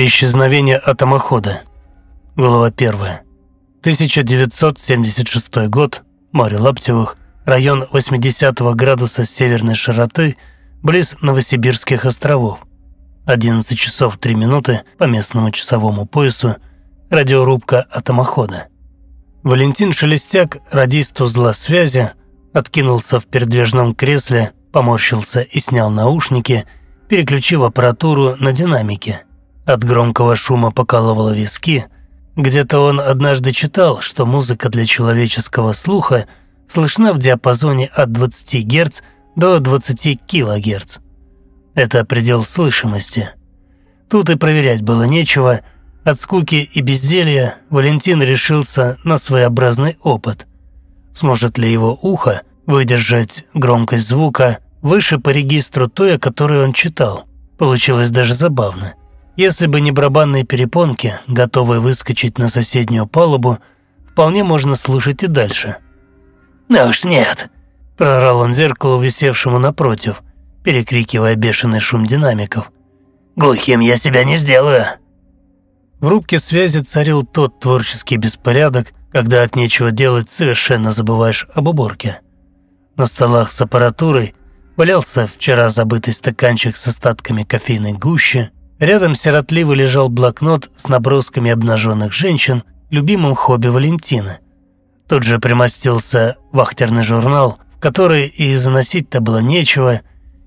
Исчезновение атомохода. Глава 1. 1976 год. Море Лаптевых. Район 80 градуса северной широты, близ Новосибирских островов. 11 часов 3 минуты по местному часовому поясу. Радиорубка атомохода. Валентин Шелестяк, радист узла связи, откинулся в передвижном кресле, поморщился и снял наушники, переключив аппаратуру на динамики – от громкого шума покалывало виски. Где-то он однажды читал, что музыка для человеческого слуха слышна в диапазоне от 20 Гц до 20 кГц. Это предел слышимости. Тут и проверять было нечего. От скуки и безделья Валентин решился на своеобразный опыт. Сможет ли его ухо выдержать громкость звука выше по регистру той, о которой он читал? Получилось даже забавно. Если бы не барабанные перепонки, готовые выскочить на соседнюю палубу, вполне можно слушать и дальше. «Да уж нет!» – прорал он зеркало, висевшему напротив, перекрикивая бешеный шум динамиков. «Глухим я себя не сделаю!» В рубке связи царил тот творческий беспорядок, когда от нечего делать совершенно забываешь об уборке. На столах с аппаратурой валялся вчера забытый стаканчик с остатками кофейной гущи, Рядом сиротливо лежал блокнот с набросками обнаженных женщин, любимым хобби Валентина. Тут же примостился вахтерный журнал, в который и заносить-то было нечего.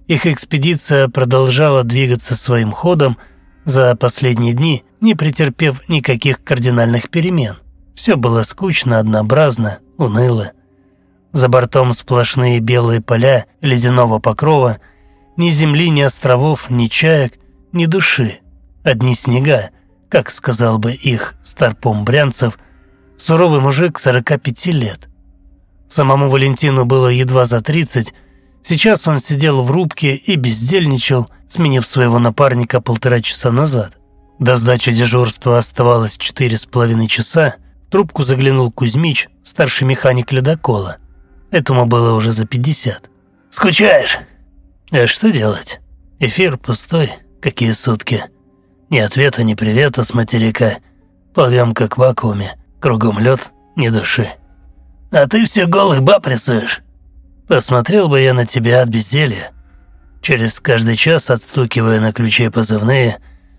Их экспедиция продолжала двигаться своим ходом за последние дни, не претерпев никаких кардинальных перемен. Все было скучно, однообразно, уныло. За бортом сплошные белые поля ледяного покрова, ни земли, ни островов, ни чаек, ни души, одни снега, как сказал бы их старпом Брянцев, суровый мужик 45 лет. Самому Валентину было едва за 30, сейчас он сидел в рубке и бездельничал, сменив своего напарника полтора часа назад. До сдачи дежурства оставалось четыре с половиной часа, трубку заглянул Кузьмич, старший механик ледокола. Этому было уже за 50. «Скучаешь?» «А что делать? Эфир пустой, Какие сутки? Ни ответа, ни привета с материка. Плывем как в вакууме. Кругом лед, ни души. А ты все голых баб рисуешь. Посмотрел бы я на тебя от безделья. Через каждый час отстукивая на ключе позывные,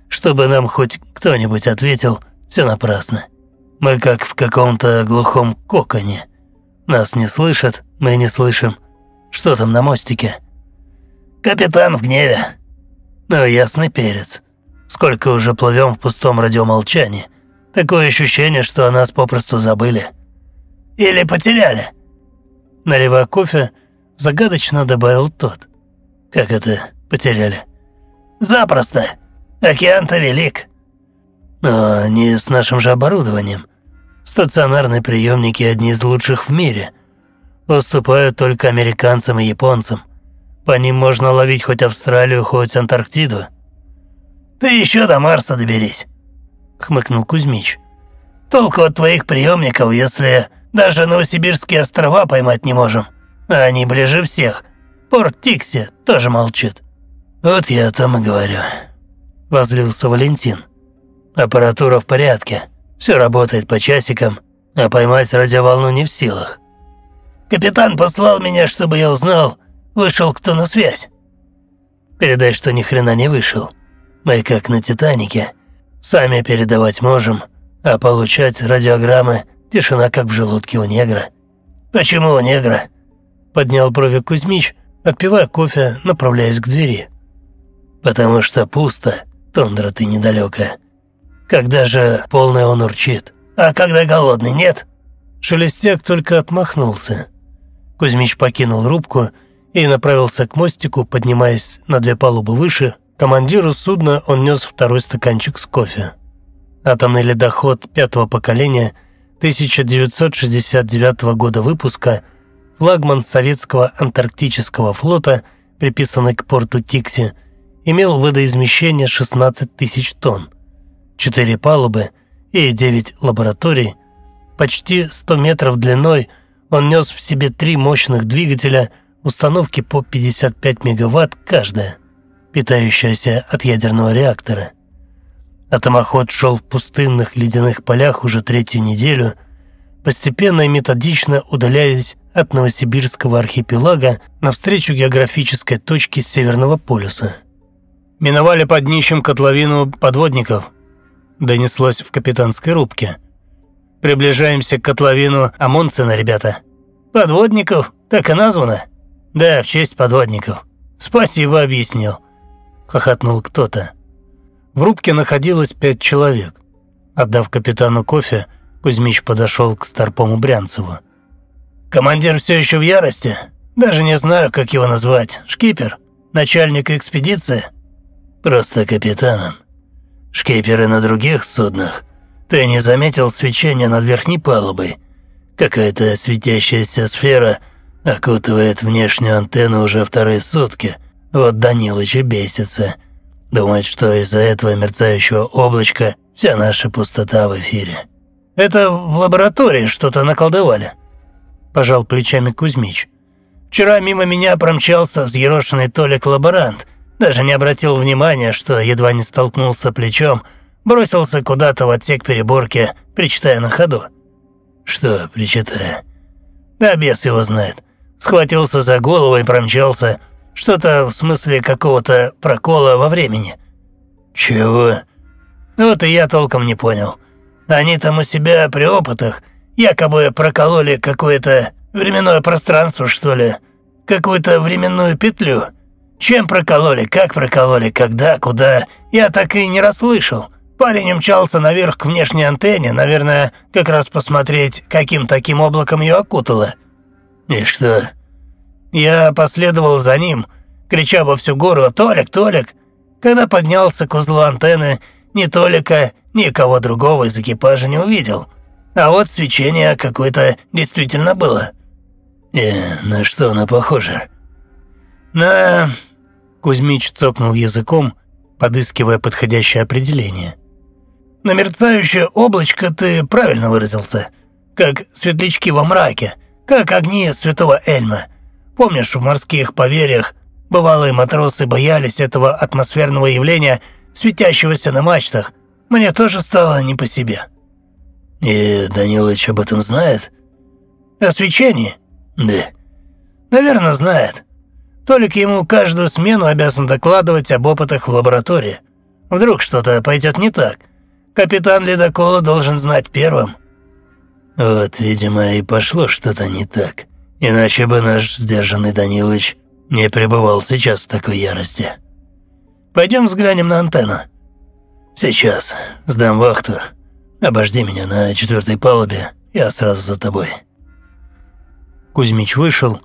чтобы нам хоть кто-нибудь ответил, все напрасно. Мы как в каком-то глухом коконе. Нас не слышат, мы не слышим. Что там на мостике? Капитан в гневе. «Да ясный перец. Сколько уже плывем в пустом радиомолчании. Такое ощущение, что о нас попросту забыли. Или потеряли». Наливая кофе, загадочно добавил тот. «Как это потеряли?» «Запросто. Океан-то велик». «Но не с нашим же оборудованием. Стационарные приемники одни из лучших в мире. Уступают только американцам и японцам. По ним можно ловить хоть Австралию, хоть Антарктиду. Ты еще до Марса доберись, хмыкнул Кузьмич. Толку от твоих приемников, если даже Новосибирские острова поймать не можем. А они ближе всех. Порт Тикси тоже молчит. Вот я о том и говорю, возлился Валентин. Аппаратура в порядке, все работает по часикам, а поймать радиоволну не в силах. Капитан послал меня, чтобы я узнал, Вышел кто на связь? Передай, что ни хрена не вышел. Мы как на Титанике. Сами передавать можем, а получать радиограммы тишина как в желудке у негра. Почему у негра? Поднял брови Кузьмич, отпивая кофе, направляясь к двери. Потому что пусто, тундра ты недалекая. Когда же полный он урчит? А когда голодный, нет? Шелестяк только отмахнулся. Кузьмич покинул рубку и и направился к мостику, поднимаясь на две палубы выше. Командиру судна он нес второй стаканчик с кофе. Атомный ледоход пятого поколения 1969 года выпуска, флагман советского антарктического флота, приписанный к порту Тикси, имел водоизмещение 16 тысяч тонн, 4 палубы и 9 лабораторий, почти 100 метров длиной он нес в себе три мощных двигателя – установки по 55 мегаватт каждая, питающаяся от ядерного реактора. Атомоход шел в пустынных ледяных полях уже третью неделю, постепенно и методично удаляясь от Новосибирского архипелага навстречу географической точке Северного полюса. «Миновали под днищем котловину подводников», – донеслось в капитанской рубке. «Приближаемся к котловину Амонцина, ребята». «Подводников? Так и названо?» «Да, в честь подводников». «Спасибо, объяснил», – хохотнул кто-то. В рубке находилось пять человек. Отдав капитану кофе, Кузьмич подошел к старпому Брянцеву. «Командир все еще в ярости? Даже не знаю, как его назвать. Шкипер? Начальник экспедиции?» «Просто капитаном. Шкиперы на других суднах. Ты не заметил свечение над верхней палубой? Какая-то светящаяся сфера – Окутывает внешнюю антенну уже вторые сутки. Вот Данилыч и бесится. Думает, что из-за этого мерцающего облачка вся наша пустота в эфире. Это в лаборатории что-то наколдовали. Пожал плечами Кузьмич. Вчера мимо меня промчался взъерошенный Толик-лаборант. Даже не обратил внимания, что едва не столкнулся плечом, бросился куда-то в отсек переборки, причитая на ходу. Что, причитая? Да бес его знает схватился за голову и промчался. Что-то в смысле какого-то прокола во времени. Чего? Ну вот и я толком не понял. Они там у себя при опытах якобы прокололи какое-то временное пространство, что ли? Какую-то временную петлю? Чем прокололи, как прокололи, когда, куда, я так и не расслышал. Парень умчался наверх к внешней антенне, наверное, как раз посмотреть, каким таким облаком ее окутало. «И что?» Я последовал за ним, крича во всю горло «Толик, Толик!» Когда поднялся к узлу антенны, ни Толика, ни кого другого из экипажа не увидел. А вот свечение какое-то действительно было. И «Э, на что оно похоже? На... Кузьмич цокнул языком, подыскивая подходящее определение. На мерцающее облачко ты правильно выразился. Как светлячки во мраке как огни святого Эльма. Помнишь, в морских поверьях бывалые матросы боялись этого атмосферного явления, светящегося на мачтах. Мне тоже стало не по себе». «И Данилыч об этом знает?» «О свечении?» «Да». «Наверное, знает. Толик ему каждую смену обязан докладывать об опытах в лаборатории. Вдруг что-то пойдет не так. Капитан ледокола должен знать первым». Вот, видимо, и пошло что-то не так. Иначе бы наш сдержанный Данилыч не пребывал сейчас в такой ярости. Пойдем взглянем на антенну. Сейчас. Сдам вахту. Обожди меня на четвертой палубе, я сразу за тобой. Кузьмич вышел.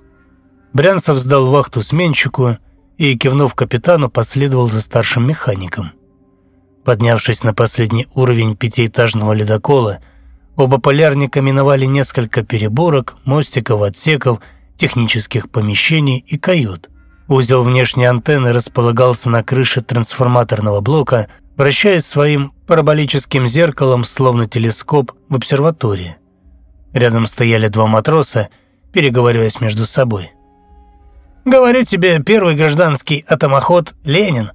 Брянцев сдал вахту сменщику и, кивнув капитану, последовал за старшим механиком. Поднявшись на последний уровень пятиэтажного ледокола – Оба полярника миновали несколько переборок, мостиков, отсеков, технических помещений и кают. Узел внешней антенны располагался на крыше трансформаторного блока, вращаясь своим параболическим зеркалом, словно телескоп, в обсерватории. Рядом стояли два матроса, переговариваясь между собой. «Говорю тебе, первый гражданский атомоход «Ленин»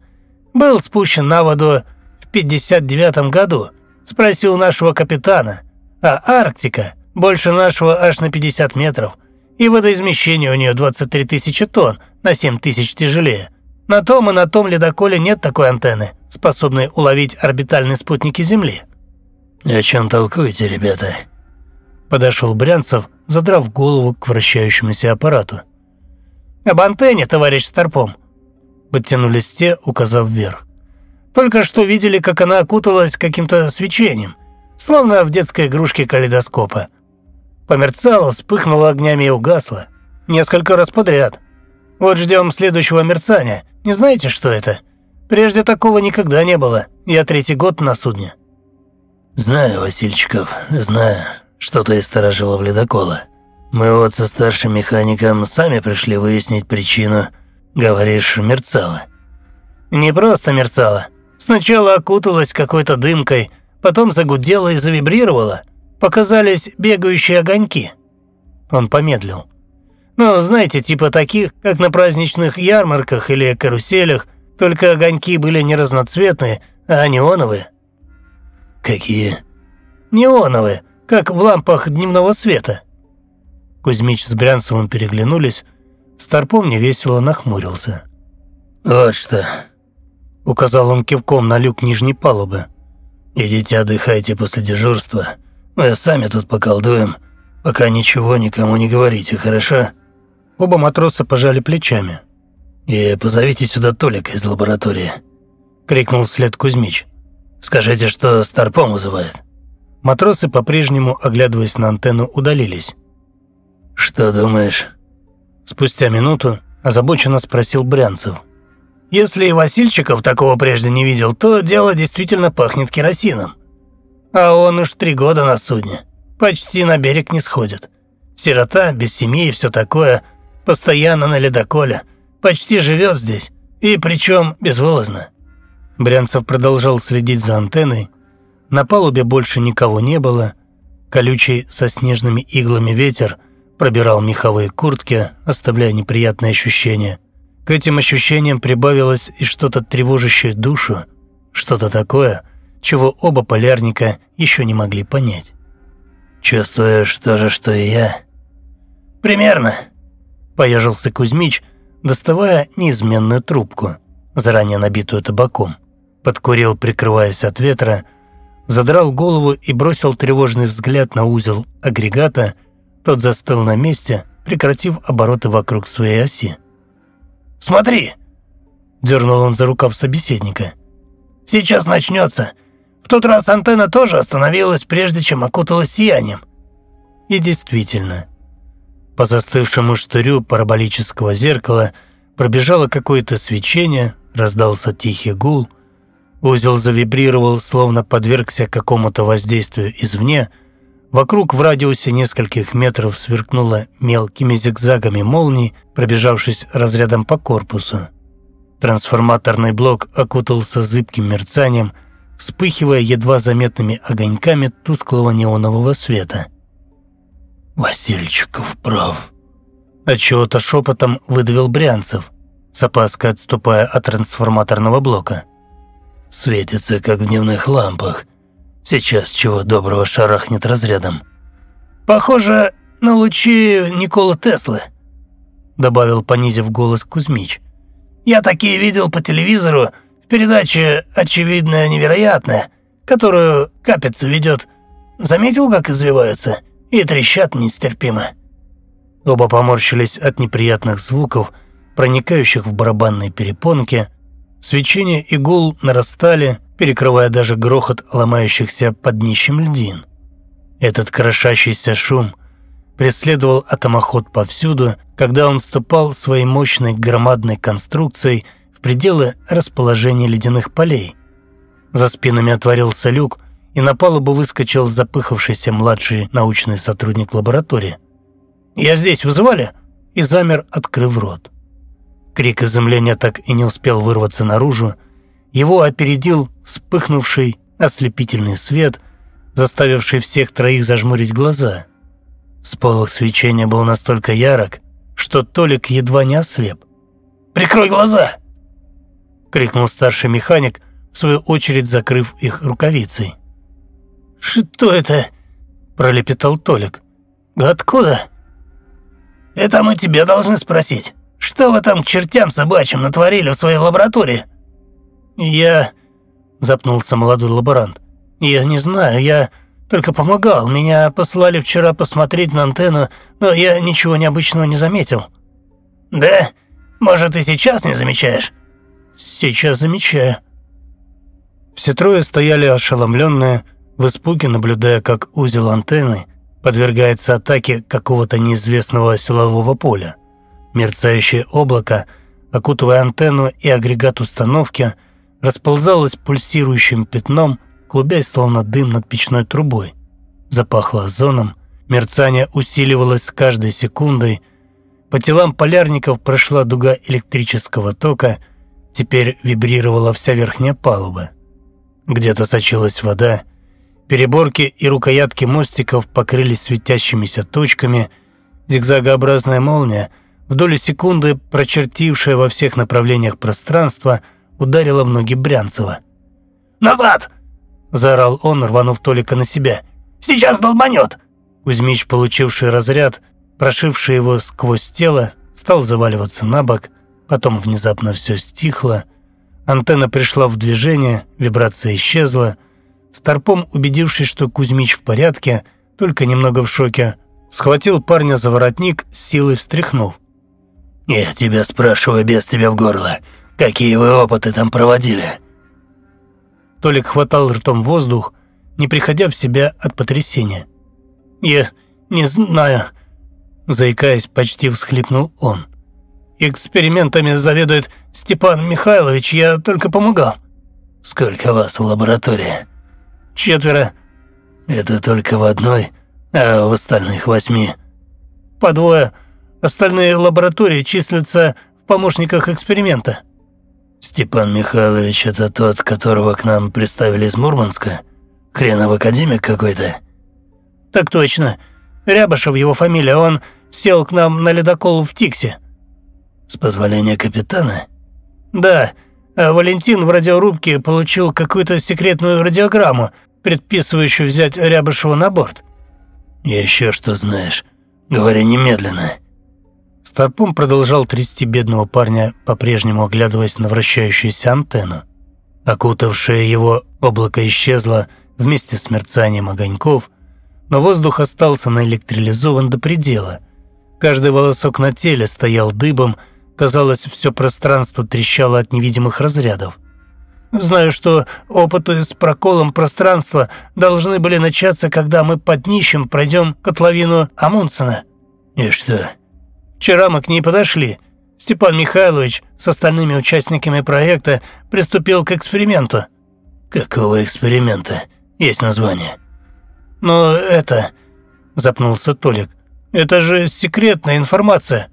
был спущен на воду в 59 году. Спроси у нашего капитана – а Арктика больше нашего аж на 50 метров. И водоизмещение у нее 23 тысячи тонн на 7 тысяч тяжелее. На том и на том ледоколе нет такой антенны, способной уловить орбитальные спутники Земли. «О чем толкуете, ребята?» Подошел Брянцев, задрав голову к вращающемуся аппарату. «Об антенне, товарищ Старпом!» Подтянулись те, указав вверх. «Только что видели, как она окуталась каким-то свечением словно в детской игрушке калейдоскопа. Померцало, вспыхнуло огнями и угасло. Несколько раз подряд. Вот ждем следующего мерцания. Не знаете, что это? Прежде такого никогда не было. Я третий год на судне. Знаю, Васильчиков, знаю. что ты исторожило в ледокола. Мы вот со старшим механиком сами пришли выяснить причину. Говоришь, мерцало. Не просто мерцало. Сначала окуталось какой-то дымкой – потом загудело и завибрировало, показались бегающие огоньки. Он помедлил. Ну, знаете, типа таких, как на праздничных ярмарках или каруселях, только огоньки были не разноцветные, а неоновые. Какие? Неоновые, как в лампах дневного света. Кузьмич с Брянцевым переглянулись, Старпом невесело нахмурился. «Вот что», — указал он кивком на люк нижней палубы. Идите отдыхайте после дежурства. Мы сами тут поколдуем. Пока ничего никому не говорите, хорошо?» Оба матроса пожали плечами. «И позовите сюда Толика из лаборатории», — крикнул вслед Кузьмич. «Скажите, что Старпом вызывает». Матросы, по-прежнему оглядываясь на антенну, удалились. «Что думаешь?» Спустя минуту озабоченно спросил Брянцев. Если и Васильчиков такого прежде не видел, то дело действительно пахнет керосином. А он уж три года на судне. Почти на берег не сходит. Сирота, без семьи и все такое. Постоянно на ледоколе. Почти живет здесь. И причем безвылазно. Брянцев продолжал следить за антенной. На палубе больше никого не было. Колючий со снежными иглами ветер пробирал меховые куртки, оставляя неприятные ощущения. К этим ощущениям прибавилось и что-то тревожащее душу, что-то такое, чего оба полярника еще не могли понять. «Чувствуешь то же, что и я?» «Примерно», – поежился Кузьмич, доставая неизменную трубку, заранее набитую табаком. Подкурил, прикрываясь от ветра, задрал голову и бросил тревожный взгляд на узел агрегата, тот застыл на месте, прекратив обороты вокруг своей оси. Смотри!» Дернул он за рукав собеседника. «Сейчас начнется. В тот раз антенна тоже остановилась, прежде чем окуталась сиянием». И действительно, по застывшему штырю параболического зеркала пробежало какое-то свечение, раздался тихий гул – Узел завибрировал, словно подвергся какому-то воздействию извне, Вокруг в радиусе нескольких метров сверкнуло мелкими зигзагами молнии, пробежавшись разрядом по корпусу. Трансформаторный блок окутался зыбким мерцанием, вспыхивая едва заметными огоньками тусклого неонового света. «Васильчиков прав», – отчего-то шепотом выдавил Брянцев, с опаской отступая от трансформаторного блока. «Светится, как в дневных лампах, Сейчас чего доброго шарахнет разрядом. «Похоже на лучи Никола Теслы», – добавил, понизив голос Кузьмич. «Я такие видел по телевизору в передаче «Очевидное невероятное», которую Капец ведет. Заметил, как извиваются? И трещат нестерпимо». Оба поморщились от неприятных звуков, проникающих в барабанные перепонки. Свечение и гул нарастали, перекрывая даже грохот ломающихся под днищем льдин. Этот крошащийся шум преследовал атомоход повсюду, когда он вступал своей мощной громадной конструкцией в пределы расположения ледяных полей. За спинами отворился люк, и на палубу выскочил запыхавшийся младший научный сотрудник лаборатории. «Я здесь, вызывали?» и замер, открыв рот. Крик изумления так и не успел вырваться наружу, его опередил вспыхнувший ослепительный свет, заставивший всех троих зажмурить глаза. Сполох свечения был настолько ярок, что Толик едва не ослеп. «Прикрой глаза!» – крикнул старший механик, в свою очередь закрыв их рукавицей. «Что это?» – пролепетал Толик. «Откуда?» «Это мы тебя должны спросить. Что вы там к чертям собачьим натворили в своей лаборатории?» «Я...» запнулся молодой лаборант. «Я не знаю, я только помогал. Меня послали вчера посмотреть на антенну, но я ничего необычного не заметил». «Да? Может, и сейчас не замечаешь?» «Сейчас замечаю». Все трое стояли ошеломленные, в испуге наблюдая, как узел антенны подвергается атаке какого-то неизвестного силового поля. Мерцающее облако, окутывая антенну и агрегат установки – расползалась пульсирующим пятном, клубясь словно дым над печной трубой. Запахло озоном, мерцание усиливалось с каждой секундой, по телам полярников прошла дуга электрического тока, теперь вибрировала вся верхняя палуба. Где-то сочилась вода, переборки и рукоятки мостиков покрылись светящимися точками, зигзагообразная молния, в долю секунды прочертившая во всех направлениях пространство – ударила в ноги Брянцева. «Назад!» – заорал он, рванув Толика на себя. «Сейчас долбанет!» Кузьмич, получивший разряд, прошивший его сквозь тело, стал заваливаться на бок, потом внезапно все стихло, антенна пришла в движение, вибрация исчезла. Старпом, убедившись, что Кузьмич в порядке, только немного в шоке, схватил парня за воротник, силой встряхнув. «Я тебя спрашиваю без тебя в горло. Какие вы опыты там проводили?» Толик хватал ртом воздух, не приходя в себя от потрясения. «Я не знаю», – заикаясь, почти всхлипнул он. «Экспериментами заведует Степан Михайлович, я только помогал». «Сколько вас в лаборатории?» «Четверо». «Это только в одной, а в остальных восьми?» «По двое. Остальные лаборатории числятся в помощниках эксперимента». Степан Михайлович – это тот, которого к нам представили из Мурманска? Хренов академик какой-то?» «Так точно. Рябышев его фамилия, он сел к нам на ледокол в Тиксе». «С позволения капитана?» «Да. А Валентин в радиорубке получил какую-то секретную радиограмму, предписывающую взять Рябышева на борт». Я «Еще что знаешь. Говори немедленно». Старпом продолжал трясти бедного парня, по-прежнему оглядываясь на вращающуюся антенну. Окутавшее его облако исчезло вместе с мерцанием огоньков, но воздух остался наэлектролизован до предела. Каждый волосок на теле стоял дыбом, казалось, все пространство трещало от невидимых разрядов. Знаю, что опыты с проколом пространства должны были начаться, когда мы под нищим пройдем котловину Амундсена». «И что, Вчера мы к ней подошли. Степан Михайлович с остальными участниками проекта приступил к эксперименту». «Какого эксперимента? Есть название». «Но «Ну, это...» – запнулся Толик. «Это же секретная информация!»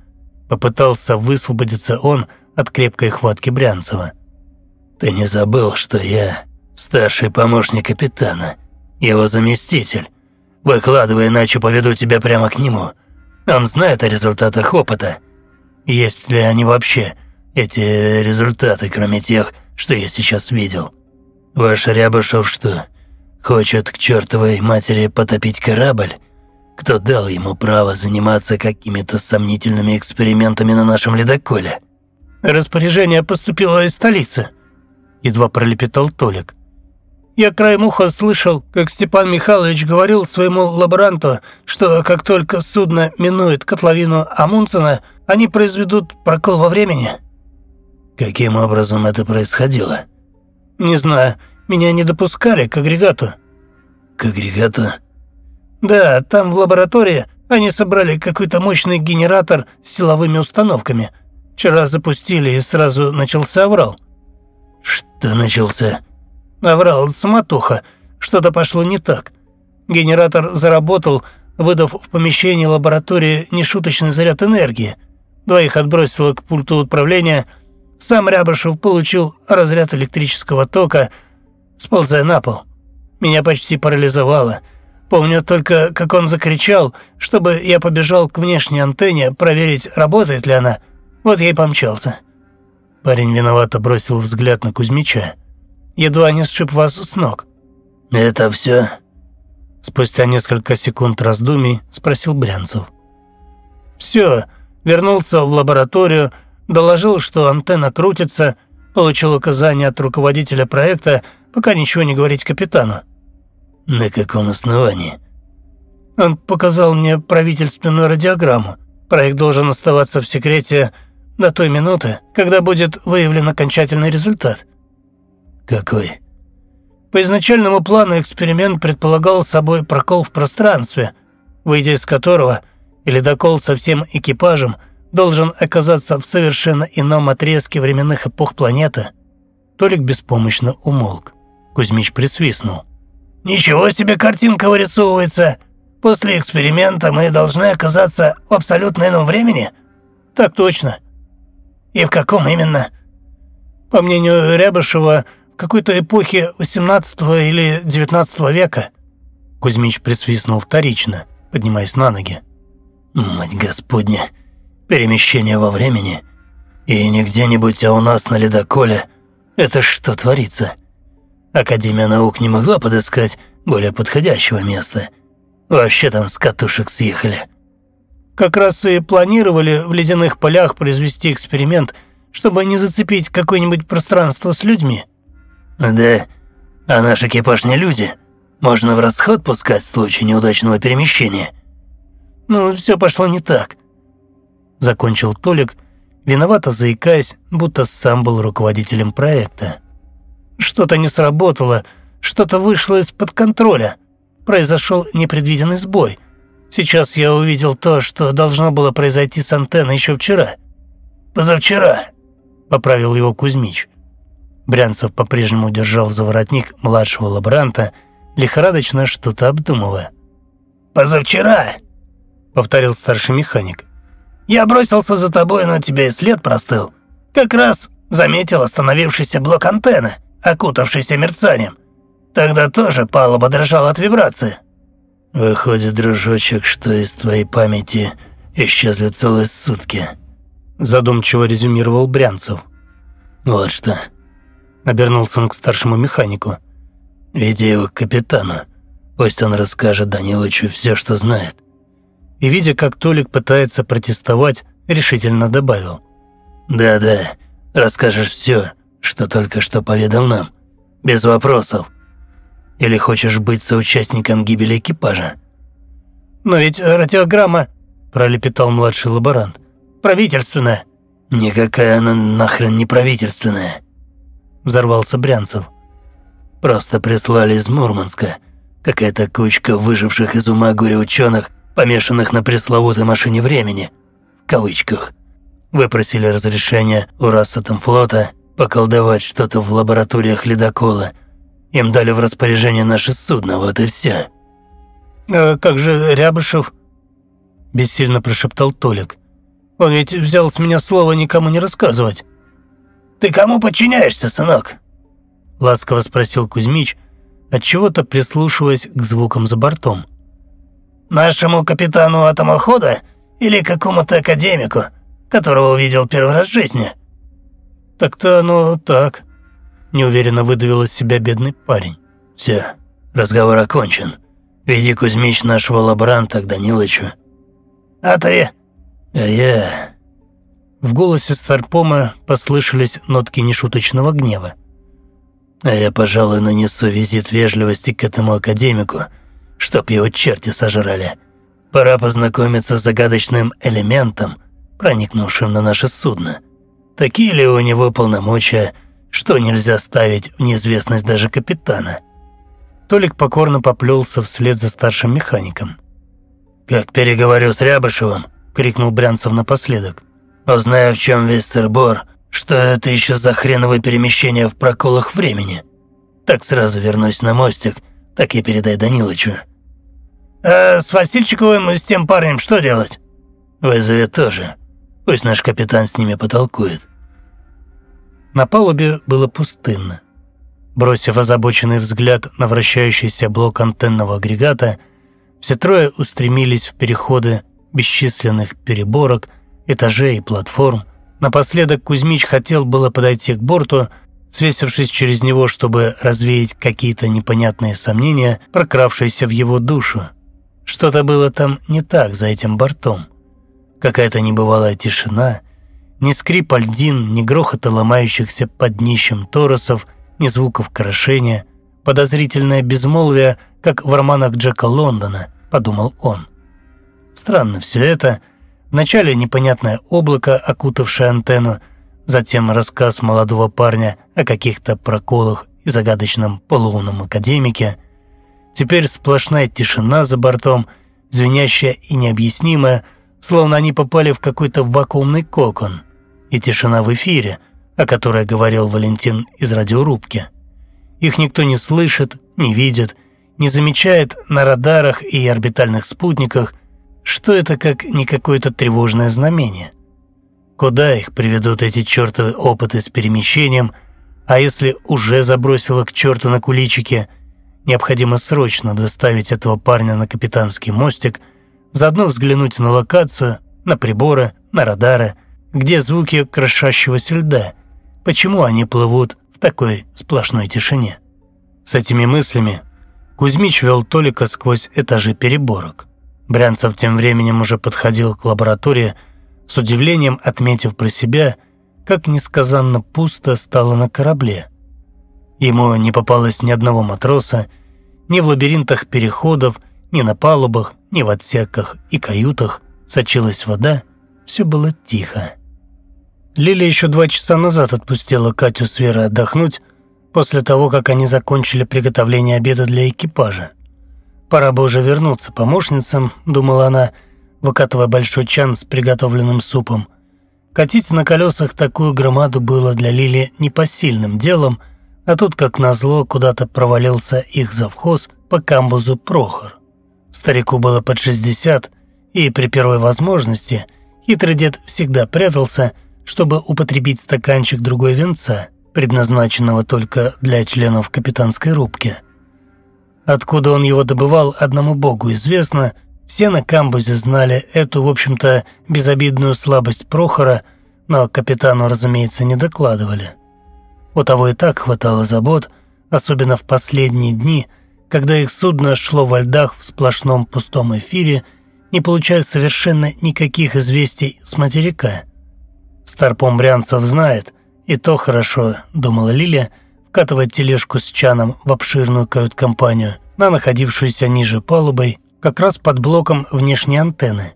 Попытался высвободиться он от крепкой хватки Брянцева. «Ты не забыл, что я старший помощник капитана, его заместитель. Выкладывай, иначе поведу тебя прямо к нему. Он знает о результатах опыта. Есть ли они вообще, эти результаты, кроме тех, что я сейчас видел? Ваш Рябышев что, хочет к чертовой матери потопить корабль? Кто дал ему право заниматься какими-то сомнительными экспериментами на нашем ледоколе? Распоряжение поступило из столицы. Едва пролепетал Толик. Я краем уха слышал, как Степан Михайлович говорил своему лаборанту, что как только судно минует котловину Амундсена, они произведут прокол во времени. Каким образом это происходило? Не знаю. Меня не допускали к агрегату. К агрегату? Да, там в лаборатории они собрали какой-то мощный генератор с силовыми установками. Вчера запустили и сразу начался аврал. Что начался? Наврал суматоха, что-то пошло не так. Генератор заработал, выдав в помещении лаборатории нешуточный заряд энергии. Двоих отбросило к пульту управления. Сам Рябышев получил разряд электрического тока, сползая на пол. Меня почти парализовало. Помню только, как он закричал, чтобы я побежал к внешней антенне проверить, работает ли она. Вот я и помчался. Парень виновато бросил взгляд на Кузьмича едва не сшиб вас с ног». «Это все?» Спустя несколько секунд раздумий спросил Брянцев. «Все. Вернулся в лабораторию, доложил, что антенна крутится, получил указание от руководителя проекта, пока ничего не говорить капитану». «На каком основании?» Он показал мне правительственную радиограмму. Проект должен оставаться в секрете до той минуты, когда будет выявлен окончательный результат. «Какой?» По изначальному плану эксперимент предполагал собой прокол в пространстве, выйдя из которого или ледокол со всем экипажем должен оказаться в совершенно ином отрезке временных эпох планеты. Толик беспомощно умолк. Кузьмич присвистнул. «Ничего себе картинка вырисовывается! После эксперимента мы должны оказаться в абсолютно ином времени?» «Так точно». «И в каком именно?» По мнению Рябышева, какой-то эпохи 18 или 19 века». Кузьмич присвистнул вторично, поднимаясь на ноги. «Мать Господня! Перемещение во времени? И не где-нибудь, а у нас на ледоколе? Это что творится? Академия наук не могла подыскать более подходящего места. Вообще там с катушек съехали». «Как раз и планировали в ледяных полях произвести эксперимент, чтобы не зацепить какое-нибудь пространство с людьми», «Да, а наш экипаж не люди. Можно в расход пускать в случае неудачного перемещения». «Ну, все пошло не так», – закончил Толик, виновато заикаясь, будто сам был руководителем проекта. «Что-то не сработало, что-то вышло из-под контроля. Произошел непредвиденный сбой. Сейчас я увидел то, что должно было произойти с антенной еще вчера». «Позавчера», – поправил его Кузьмич. Брянцев по-прежнему держал за воротник младшего лаборанта, лихорадочно что-то обдумывая. «Позавчера», — повторил старший механик. «Я бросился за тобой, но тебя и след простыл. Как раз заметил остановившийся блок антенны, окутавшийся мерцанием. Тогда тоже палуба дрожала от вибрации». «Выходит, дружочек, что из твоей памяти исчезли целые сутки», – задумчиво резюмировал Брянцев. «Вот что. – обернулся он к старшему механику. «Веди его к капитану. Пусть он расскажет Данилычу все, что знает». И, видя, как Толик пытается протестовать, решительно добавил. «Да-да, расскажешь все, что только что поведал нам. Без вопросов. Или хочешь быть соучастником гибели экипажа?» «Но ведь радиограмма...» – пролепетал младший лаборант. «Правительственная». «Никакая она нахрен не правительственная взорвался Брянцев. «Просто прислали из Мурманска. Какая-то кучка выживших из ума горя ученых, помешанных на пресловутой машине времени. В кавычках. Выпросили разрешение у Рассатомфлота поколдовать что-то в лабораториях ледокола. Им дали в распоряжение наше судно, вот и все. «А как же Рябышев?» – бессильно прошептал Толик. «Он ведь взял с меня слово никому не рассказывать». «Ты кому подчиняешься, сынок?» – ласково спросил Кузьмич, отчего-то прислушиваясь к звукам за бортом. «Нашему капитану атомохода или какому-то академику, которого увидел первый раз в жизни?» «Так-то оно так», – неуверенно выдавил из себя бедный парень. «Все, разговор окончен. Веди Кузьмич нашего лаборанта к Данилычу». «А ты?» «А я...» В голосе Сарпома послышались нотки нешуточного гнева. «А я, пожалуй, нанесу визит вежливости к этому академику, чтоб его черти сожрали. Пора познакомиться с загадочным элементом, проникнувшим на наше судно. Такие ли у него полномочия, что нельзя ставить в неизвестность даже капитана?» Толик покорно поплелся вслед за старшим механиком. «Как переговорю с Рябышевым!» – крикнул Брянцев напоследок – Узнаю, в чем весь сырбор, что это еще за хреновое перемещение в проколах времени. Так сразу вернусь на мостик, так и передай Данилычу. А с Васильчиковым и с тем парнем что делать? Вызови тоже. Пусть наш капитан с ними потолкует. На палубе было пустынно. Бросив озабоченный взгляд на вращающийся блок антенного агрегата, все трое устремились в переходы бесчисленных переборок – этажей и платформ. Напоследок Кузьмич хотел было подойти к борту, свесившись через него, чтобы развеять какие-то непонятные сомнения, прокравшиеся в его душу. Что-то было там не так за этим бортом. Какая-то небывалая тишина, ни скрип льдин, ни грохота ломающихся под днищем торосов, ни звуков крошения, подозрительное безмолвие, как в романах Джека Лондона, подумал он. Странно все это, Вначале непонятное облако, окутавшее антенну, затем рассказ молодого парня о каких-то проколах и загадочном полоумном академике. Теперь сплошная тишина за бортом, звенящая и необъяснимая, словно они попали в какой-то вакуумный кокон. И тишина в эфире, о которой говорил Валентин из радиорубки. Их никто не слышит, не видит, не замечает на радарах и орбитальных спутниках, что это как не какое-то тревожное знамение. Куда их приведут эти чертовы опыты с перемещением, а если уже забросило к черту на куличике, необходимо срочно доставить этого парня на капитанский мостик, заодно взглянуть на локацию, на приборы, на радары, где звуки крошащегося льда, почему они плывут в такой сплошной тишине. С этими мыслями Кузьмич вел Толика сквозь этажи переборок. Брянцев тем временем уже подходил к лаборатории, с удивлением отметив про себя, как несказанно пусто стало на корабле. Ему не попалось ни одного матроса, ни в лабиринтах переходов, ни на палубах, ни в отсеках и каютах сочилась вода, все было тихо. Лили еще два часа назад отпустила Катю с Верой отдохнуть после того, как они закончили приготовление обеда для экипажа. Пора бы уже вернуться помощницам, думала она, выкатывая большой чан с приготовленным супом. Катить на колесах такую громаду было для Лили непосильным делом, а тут, как назло, куда-то провалился их завхоз по камбузу Прохор. Старику было под 60, и при первой возможности хитрый дед всегда прятался, чтобы употребить стаканчик другой венца, предназначенного только для членов капитанской рубки – Откуда он его добывал, одному богу известно. Все на камбузе знали эту, в общем-то, безобидную слабость Прохора, но капитану, разумеется, не докладывали. У того и так хватало забот, особенно в последние дни, когда их судно шло во льдах в сплошном пустом эфире, не получая совершенно никаких известий с материка. Старпом Брянцев знает, и то хорошо, думала Лилия вкатывает тележку с чаном в обширную кают-компанию на находившуюся ниже палубой, как раз под блоком внешней антенны.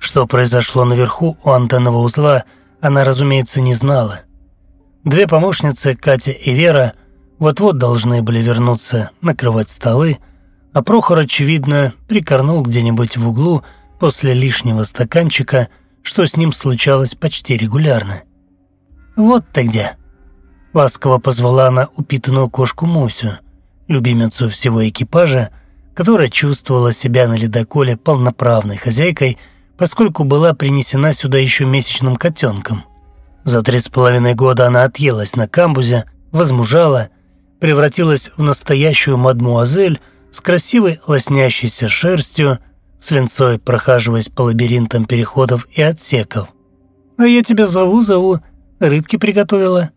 Что произошло наверху у антенного узла, она, разумеется, не знала. Две помощницы, Катя и Вера, вот-вот должны были вернуться накрывать столы, а Прохор, очевидно, прикорнул где-нибудь в углу после лишнего стаканчика, что с ним случалось почти регулярно. «Вот ты где!» Ласково позвала она упитанную кошку Мусю, любимицу всего экипажа, которая чувствовала себя на ледоколе полноправной хозяйкой, поскольку была принесена сюда еще месячным котенком. За три с половиной года она отъелась на камбузе, возмужала, превратилась в настоящую мадмуазель с красивой лоснящейся шерстью, с линцой прохаживаясь по лабиринтам переходов и отсеков. «А я тебя зову-зову, рыбки приготовила»,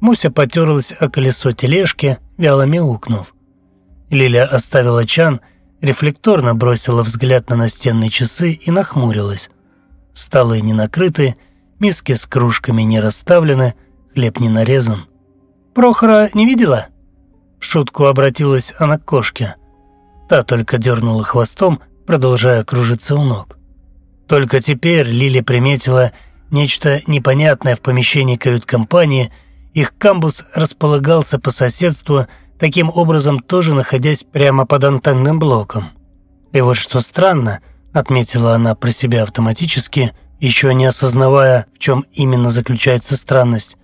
Муся потерлась о колесо тележки, вяло мяукнув. Лиля оставила чан, рефлекторно бросила взгляд на настенные часы и нахмурилась. Столы не накрыты, миски с кружками не расставлены, хлеб не нарезан. «Прохора не видела?» В шутку обратилась она к кошке. Та только дернула хвостом, продолжая кружиться у ног. Только теперь Лили приметила нечто непонятное в помещении кают-компании – их камбус располагался по соседству, таким образом тоже находясь прямо под антенным блоком. И вот что странно, отметила она про себя автоматически, еще не осознавая, в чем именно заключается странность,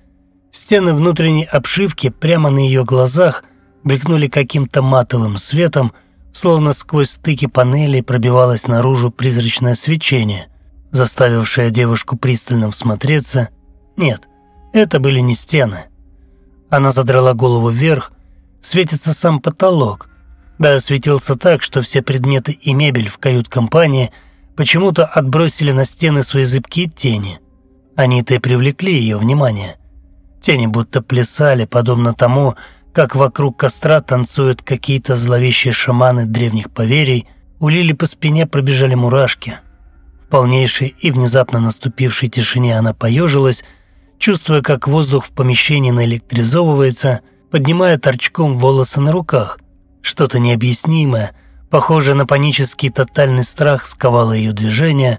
стены внутренней обшивки прямо на ее глазах блекнули каким-то матовым светом, словно сквозь стыки панелей пробивалось наружу призрачное свечение, заставившее девушку пристально всмотреться. Нет, это были не стены. Она задрала голову вверх, светится сам потолок. Да, светился так, что все предметы и мебель в кают-компании почему-то отбросили на стены свои зыбкие тени. Они-то и привлекли ее внимание. Тени будто плясали, подобно тому, как вокруг костра танцуют какие-то зловещие шаманы древних поверий, улили по спине пробежали мурашки. В полнейшей и внезапно наступившей тишине она поежилась, чувствуя, как воздух в помещении наэлектризовывается, поднимая торчком волосы на руках. Что-то необъяснимое, похожее на панический тотальный страх, сковало ее движение.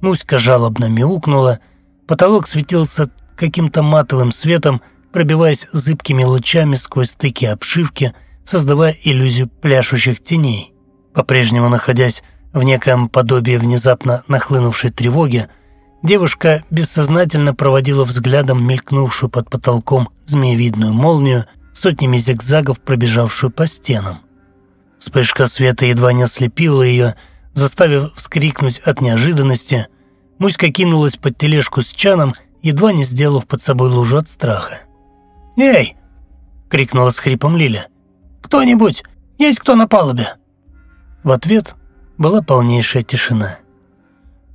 Муська жалобно мяукнула. Потолок светился каким-то матовым светом, пробиваясь зыбкими лучами сквозь стыки обшивки, создавая иллюзию пляшущих теней. По-прежнему находясь в некоем подобии внезапно нахлынувшей тревоги, Девушка бессознательно проводила взглядом мелькнувшую под потолком змеевидную молнию, сотнями зигзагов пробежавшую по стенам. Вспышка света едва не ослепила ее, заставив вскрикнуть от неожиданности. Муська кинулась под тележку с чаном, едва не сделав под собой лужу от страха. «Эй!» – крикнула с хрипом Лиля. «Кто-нибудь! Есть кто на палубе?» В ответ была полнейшая тишина.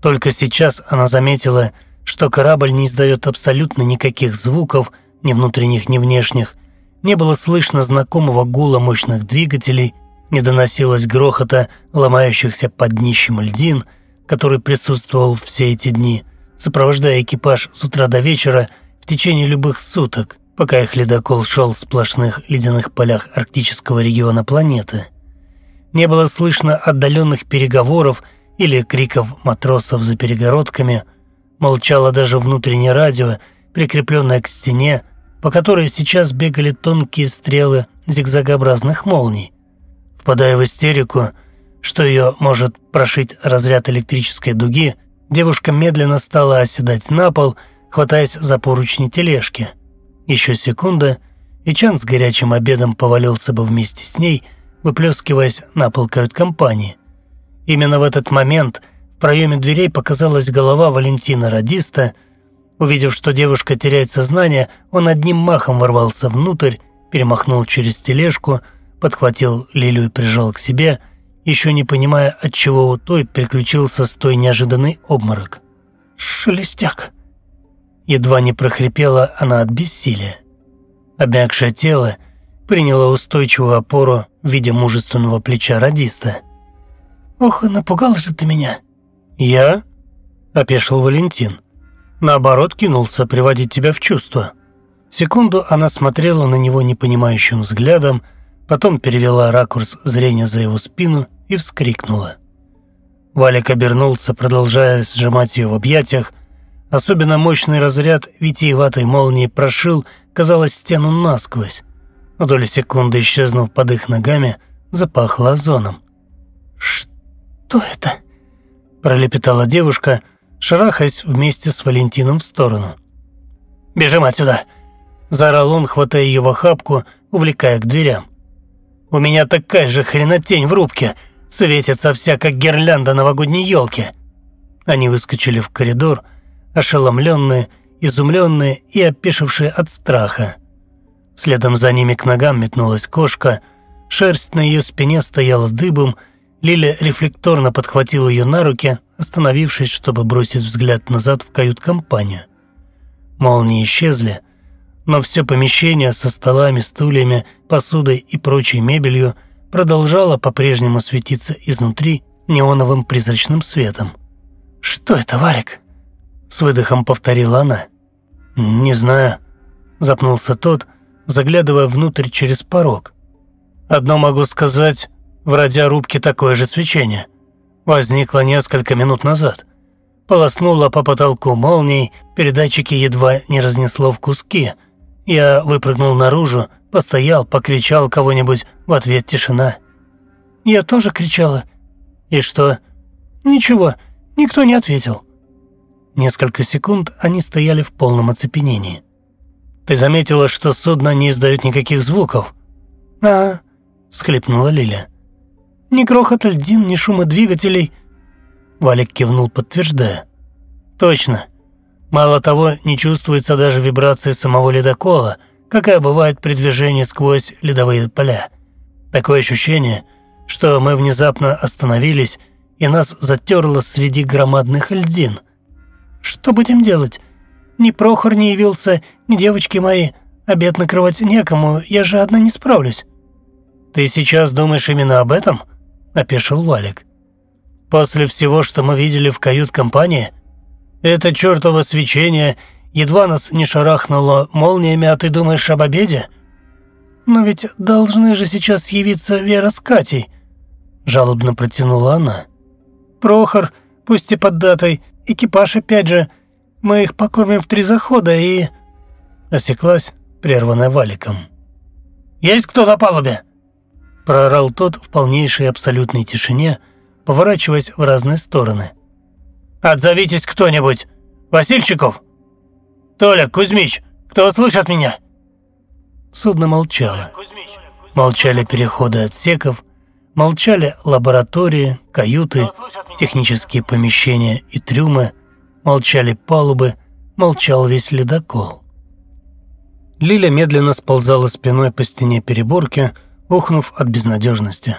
Только сейчас она заметила, что корабль не издает абсолютно никаких звуков, ни внутренних, ни внешних. Не было слышно знакомого гула мощных двигателей, не доносилось грохота ломающихся под днищем льдин, который присутствовал все эти дни, сопровождая экипаж с утра до вечера в течение любых суток, пока их ледокол шел в сплошных ледяных полях арктического региона планеты. Не было слышно отдаленных переговоров – или криков матросов за перегородками, молчало даже внутреннее радио, прикрепленное к стене, по которой сейчас бегали тонкие стрелы зигзагообразных молний. Впадая в истерику, что ее может прошить разряд электрической дуги, девушка медленно стала оседать на пол, хватаясь за поручни тележки. Еще секунда, и Чан с горячим обедом повалился бы вместе с ней, выплескиваясь на пол кают-компании. Именно в этот момент в проеме дверей показалась голова Валентина Радиста. Увидев, что девушка теряет сознание, он одним махом ворвался внутрь, перемахнул через тележку, подхватил Лилю и прижал к себе, еще не понимая, от чего у той переключился с той неожиданный обморок. «Шелестяк!» Едва не прохрипела она от бессилия. Обмякшее тело приняло устойчивую опору в виде мужественного плеча радиста – «Ох, и напугал же ты меня!» «Я?» – опешил Валентин. Наоборот, кинулся приводить тебя в чувство. Секунду она смотрела на него непонимающим взглядом, потом перевела ракурс зрения за его спину и вскрикнула. Валик обернулся, продолжая сжимать ее в объятиях. Особенно мощный разряд витиеватой молнии прошил, казалось, стену насквозь. В доли секунды, исчезнув под их ногами, запахло озоном. «Что?» «Кто это?» – пролепетала девушка, шарахаясь вместе с Валентином в сторону. «Бежим отсюда!» – заорал он, хватая ее в охапку, увлекая к дверям. «У меня такая же хренотень в рубке, светится вся, как гирлянда новогодней елки!» Они выскочили в коридор, ошеломленные, изумленные и опешившие от страха. Следом за ними к ногам метнулась кошка, шерсть на ее спине стояла дыбом – Лиля рефлекторно подхватила ее на руки, остановившись, чтобы бросить взгляд назад в кают-компанию. Молнии исчезли, но все помещение со столами, стульями, посудой и прочей мебелью продолжало по-прежнему светиться изнутри неоновым призрачным светом. «Что это, Валик?» – с выдохом повторила она. «Не знаю», – запнулся тот, заглядывая внутрь через порог. «Одно могу сказать, в радиорубке такое же свечение. Возникло несколько минут назад. Полоснуло по потолку молнией, передатчики едва не разнесло в куски. Я выпрыгнул наружу, постоял, покричал кого-нибудь, в ответ тишина. Я тоже кричала. И что? Ничего, никто не ответил. Несколько секунд они стояли в полном оцепенении. «Ты заметила, что судно не издает никаких звуков?» «А», — схлипнула Лиля. Ни грохота льдин, ни шума двигателей. Валик кивнул, подтверждая. Точно. Мало того, не чувствуется даже вибрации самого ледокола, какая бывает при движении сквозь ледовые поля. Такое ощущение, что мы внезапно остановились и нас затерло среди громадных льдин. Что будем делать? Ни Прохор не явился, ни девочки мои. Обед накрывать некому, я же одна не справлюсь. Ты сейчас думаешь именно об этом? – опешил Валик. «После всего, что мы видели в кают-компании, это чертово свечение едва нас не шарахнуло молниями, а ты думаешь об обеде?» «Но ведь должны же сейчас явиться Вера с Катей», – жалобно протянула она. «Прохор, пусть и под датой, экипаж опять же. Мы их покормим в три захода и...» Осеклась, прерванная валиком. «Есть кто на палубе?» проорал тот в полнейшей абсолютной тишине, поворачиваясь в разные стороны. «Отзовитесь кто-нибудь! Васильчиков! Толя, Кузьмич, кто слышит меня?» Судно молчало. Молчали переходы отсеков, молчали лаборатории, каюты, технические помещения и трюмы, молчали палубы, молчал весь ледокол. Лиля медленно сползала спиной по стене переборки, охнув от безнадежности.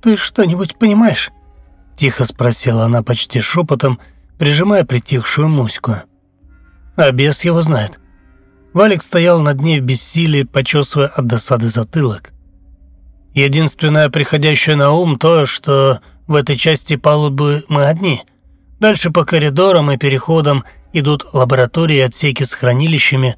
«Ты что-нибудь понимаешь?» – тихо спросила она почти шепотом, прижимая притихшую Муську. А бес его знает. Валик стоял над ней в бессилии, почесывая от досады затылок. Единственное приходящее на ум то, что в этой части палубы мы одни. Дальше по коридорам и переходам идут лаборатории и отсеки с хранилищами,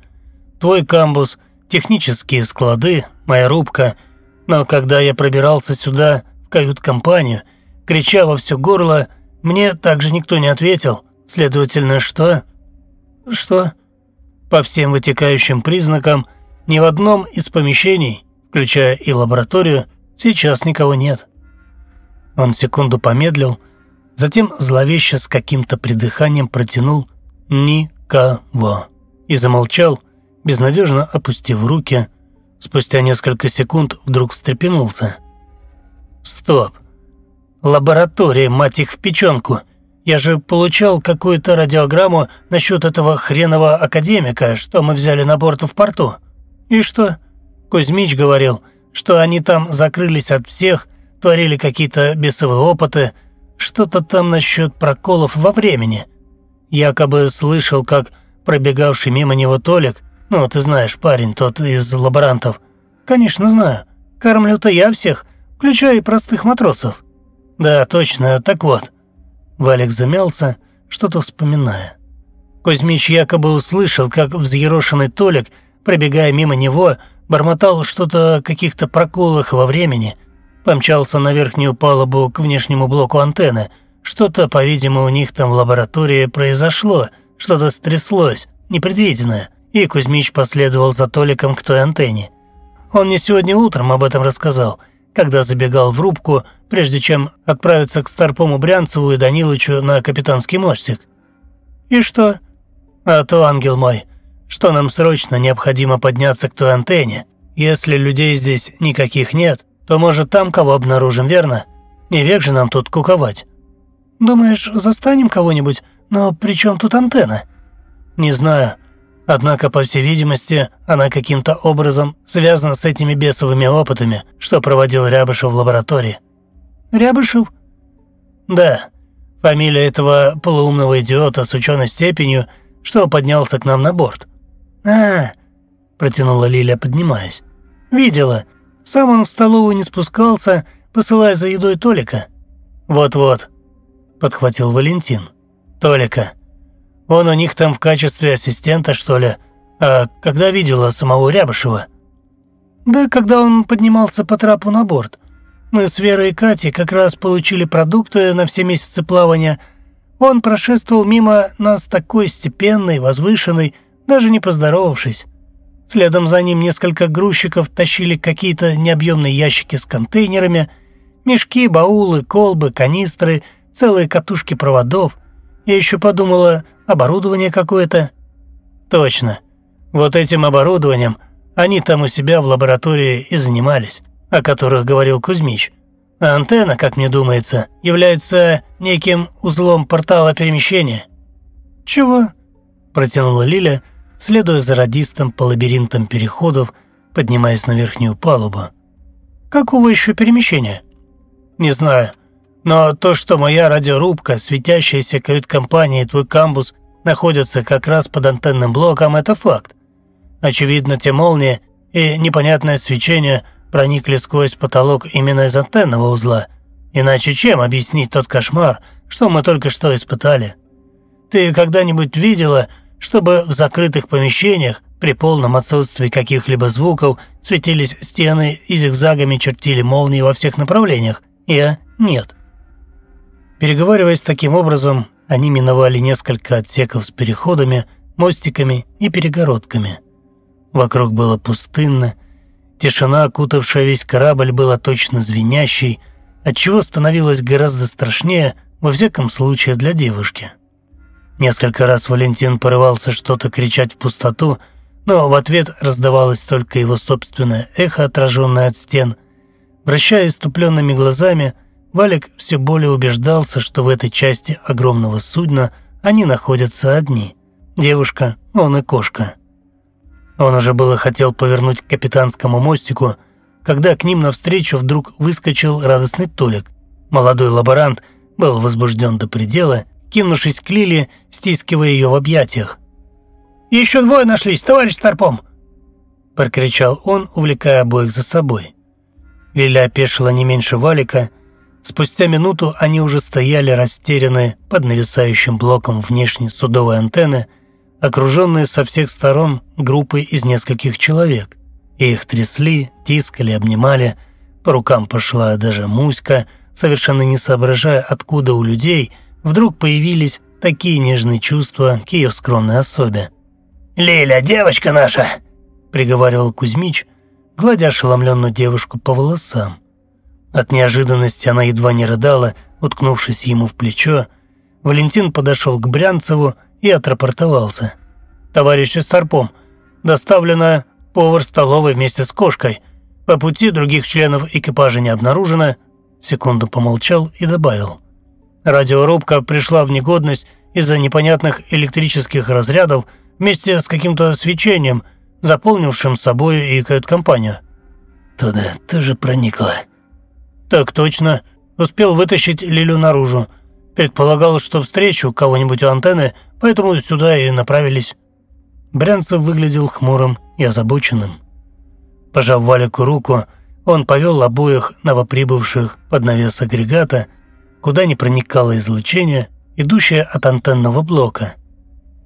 твой камбус, технические склады, моя рубка – но когда я пробирался сюда, в кают-компанию, крича во все горло, мне также никто не ответил. Следовательно, что? Что? По всем вытекающим признакам, ни в одном из помещений, включая и лабораторию, сейчас никого нет. Он секунду помедлил, затем зловеще с каким-то придыханием протянул «никого» и замолчал, безнадежно опустив руки – Спустя несколько секунд вдруг встрепенулся. «Стоп! Лаборатория, мать их, в печенку! Я же получал какую-то радиограмму насчет этого хренового академика, что мы взяли на борт в порту. И что?» Кузьмич говорил, что они там закрылись от всех, творили какие-то бесовые опыты, что-то там насчет проколов во времени. Якобы слышал, как пробегавший мимо него Толик ну, ты знаешь, парень тот из лаборантов. Конечно, знаю. Кормлю-то я всех, включая и простых матросов. Да, точно, так вот. Валик замялся, что-то вспоминая. Кузьмич якобы услышал, как взъерошенный Толик, пробегая мимо него, бормотал что-то о каких-то проколах во времени, помчался на верхнюю палубу к внешнему блоку антенны. Что-то, по-видимому, у них там в лаборатории произошло, что-то стряслось, непредвиденное и Кузьмич последовал за Толиком к той антенне. Он мне сегодня утром об этом рассказал, когда забегал в рубку, прежде чем отправиться к Старпому Брянцеву и Данилычу на капитанский мостик. «И что?» «А то, ангел мой, что нам срочно необходимо подняться к той антенне. Если людей здесь никаких нет, то, может, там кого обнаружим, верно? Не век же нам тут куковать». «Думаешь, застанем кого-нибудь? Но при чем тут антенна?» «Не знаю. Однако, по всей видимости, она каким-то образом связана с этими бесовыми опытами, что проводил Рябышев в лаборатории. Рябышев? Да. Фамилия этого полуумного идиота с ученой степенью, что поднялся к нам на борт. а, -а, -а протянула Лиля, поднимаясь. «Видела. Сам он в столовую не спускался, посылая за едой Толика». «Вот-вот», – подхватил Валентин. «Толика». Он у них там в качестве ассистента, что ли? А когда видела самого Рябышева?» «Да, когда он поднимался по трапу на борт. Мы с Верой и Катей как раз получили продукты на все месяцы плавания. Он прошествовал мимо нас такой степенной, возвышенной, даже не поздоровавшись. Следом за ним несколько грузчиков тащили какие-то необъемные ящики с контейнерами, мешки, баулы, колбы, канистры, целые катушки проводов – я еще подумала, оборудование какое-то. Точно. Вот этим оборудованием они там у себя в лаборатории и занимались, о которых говорил Кузьмич. А антенна, как мне думается, является неким узлом портала перемещения. «Чего?» – протянула Лиля, следуя за радистом по лабиринтам переходов, поднимаясь на верхнюю палубу. «Какого еще перемещения?» «Не знаю. Но то, что моя радиорубка, светящаяся кают-компания и твой камбус находятся как раз под антенным блоком, это факт. Очевидно, те молнии и непонятное свечение проникли сквозь потолок именно из антенного узла. Иначе чем объяснить тот кошмар, что мы только что испытали? Ты когда-нибудь видела, чтобы в закрытых помещениях при полном отсутствии каких-либо звуков светились стены и зигзагами чертили молнии во всех направлениях? Я – нет. Переговариваясь таким образом, они миновали несколько отсеков с переходами, мостиками и перегородками. Вокруг было пустынно, тишина, окутавшая весь корабль, была точно звенящей, отчего становилось гораздо страшнее, во всяком случае для девушки. Несколько раз Валентин порывался что-то кричать в пустоту, но в ответ раздавалось только его собственное эхо, отраженное от стен. Вращая иступленными глазами – Валик все более убеждался, что в этой части огромного судна они находятся одни. Девушка, он и кошка. Он уже было хотел повернуть к капитанскому мостику, когда к ним навстречу вдруг выскочил радостный Толик. Молодой лаборант был возбужден до предела, кинувшись к Лиле, стискивая ее в объятиях. «Еще двое нашлись, товарищ Старпом!» – прокричал он, увлекая обоих за собой. Лиля опешила не меньше Валика – Спустя минуту они уже стояли растерянные под нависающим блоком внешней судовой антенны, окруженные со всех сторон группой из нескольких человек. И их трясли, тискали, обнимали. По рукам пошла даже Муська, совершенно не соображая, откуда у людей вдруг появились такие нежные чувства к ее скромной особе. Леля, девочка наша!» – приговаривал Кузьмич, гладя ошеломленную девушку по волосам – от неожиданности она едва не рыдала, уткнувшись ему в плечо. Валентин подошел к Брянцеву и отрапортовался. «Товарищи Старпом, доставлена повар столовой вместе с кошкой. По пути других членов экипажа не обнаружено». Секунду помолчал и добавил. «Радиорубка пришла в негодность из-за непонятных электрических разрядов вместе с каким-то свечением, заполнившим собой и кают-компанию». «Туда тоже проникла», «Так точно. Успел вытащить Лилю наружу. Предполагал, что встречу кого-нибудь у антенны, поэтому сюда и направились». Брянцев выглядел хмурым и озабоченным. Пожав Валику руку, он повел обоих новоприбывших под навес агрегата, куда не проникало излучение, идущее от антенного блока.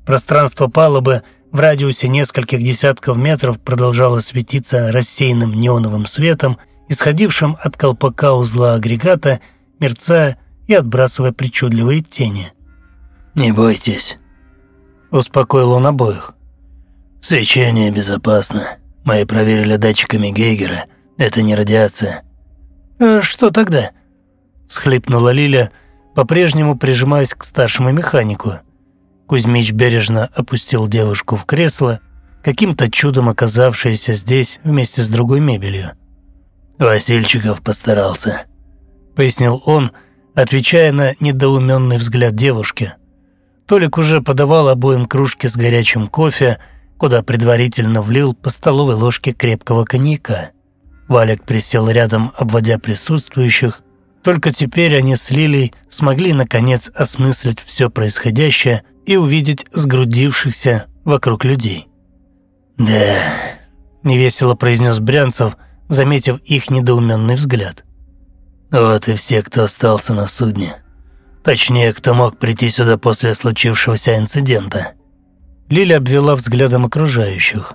Пространство палубы в радиусе нескольких десятков метров продолжало светиться рассеянным неоновым светом – исходившим от колпака узла агрегата, мерцая и отбрасывая причудливые тени. «Не бойтесь», – успокоил он обоих. «Свечение безопасно. Мы проверили датчиками Гейгера. Это не радиация». «А что тогда?» – схлипнула Лиля, по-прежнему прижимаясь к старшему механику. Кузьмич бережно опустил девушку в кресло, каким-то чудом оказавшееся здесь вместе с другой мебелью. Васильчиков постарался, пояснил он, отвечая на недоуменный взгляд девушки. Толик уже подавал обоим кружки с горячим кофе, куда предварительно влил по столовой ложке крепкого коньяка. Валик присел рядом, обводя присутствующих. Только теперь они с Лилей смогли наконец осмыслить все происходящее и увидеть сгрудившихся вокруг людей. «Да», – невесело произнес Брянцев – заметив их недоуменный взгляд. «Вот и все, кто остался на судне. Точнее, кто мог прийти сюда после случившегося инцидента». Лиля обвела взглядом окружающих.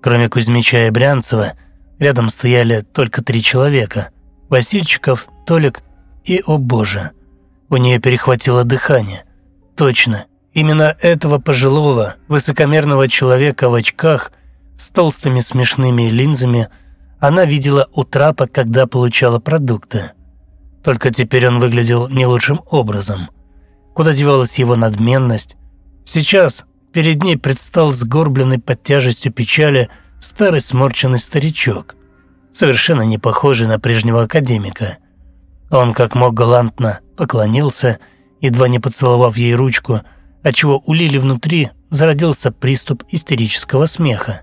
Кроме Кузьмича и Брянцева, рядом стояли только три человека – Васильчиков, Толик и, о боже, у нее перехватило дыхание. Точно, именно этого пожилого, высокомерного человека в очках с толстыми смешными линзами – она видела у трапа, когда получала продукты. Только теперь он выглядел не лучшим образом. Куда девалась его надменность? Сейчас перед ней предстал сгорбленный под тяжестью печали старый сморченный старичок, совершенно не похожий на прежнего академика. Он как мог галантно поклонился, едва не поцеловав ей ручку, отчего у Лили внутри зародился приступ истерического смеха.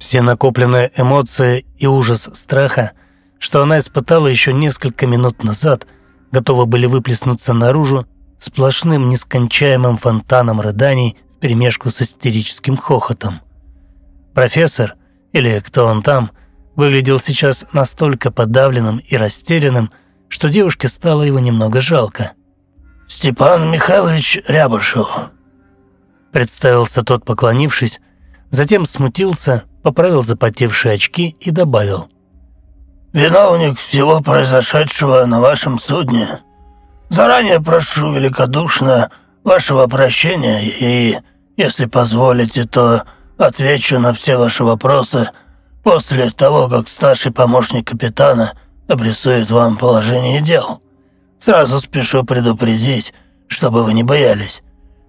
Все накопленные эмоции и ужас страха, что она испытала еще несколько минут назад, готовы были выплеснуться наружу сплошным нескончаемым фонтаном рыданий в перемешку с истерическим хохотом. Профессор, или кто он там, выглядел сейчас настолько подавленным и растерянным, что девушке стало его немного жалко. «Степан Михайлович Рябышев», – представился тот, поклонившись, затем смутился – поправил запотевшие очки и добавил. «Виновник всего произошедшего на вашем судне. Заранее прошу великодушно вашего прощения и, если позволите, то отвечу на все ваши вопросы после того, как старший помощник капитана обрисует вам положение дел. Сразу спешу предупредить, чтобы вы не боялись.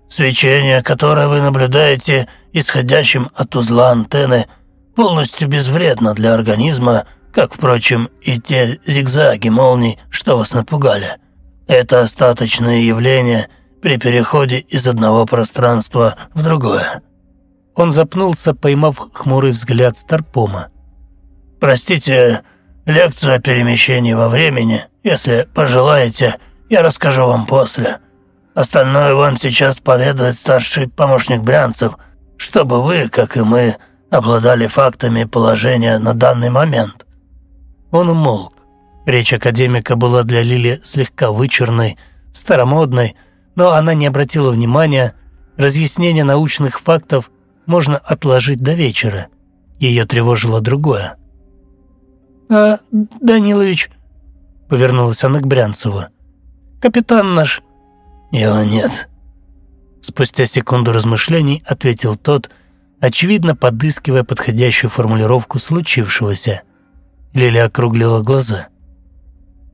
Свечение, которое вы наблюдаете исходящим от узла антенны – полностью безвредно для организма, как, впрочем, и те зигзаги молний, что вас напугали. Это остаточное явление при переходе из одного пространства в другое». Он запнулся, поймав хмурый взгляд Старпома. «Простите лекцию о перемещении во времени. Если пожелаете, я расскажу вам после. Остальное вам сейчас поведает старший помощник Брянцев, чтобы вы, как и мы, обладали фактами положения на данный момент». Он умолк. Речь академика была для Лили слегка вычурной, старомодной, но она не обратила внимания. Разъяснение научных фактов можно отложить до вечера. Ее тревожило другое. «А, Данилович...» — повернулась она к Брянцеву. «Капитан наш...» «Его нет». Спустя секунду размышлений ответил тот, очевидно подыскивая подходящую формулировку случившегося. Лиля округлила глаза.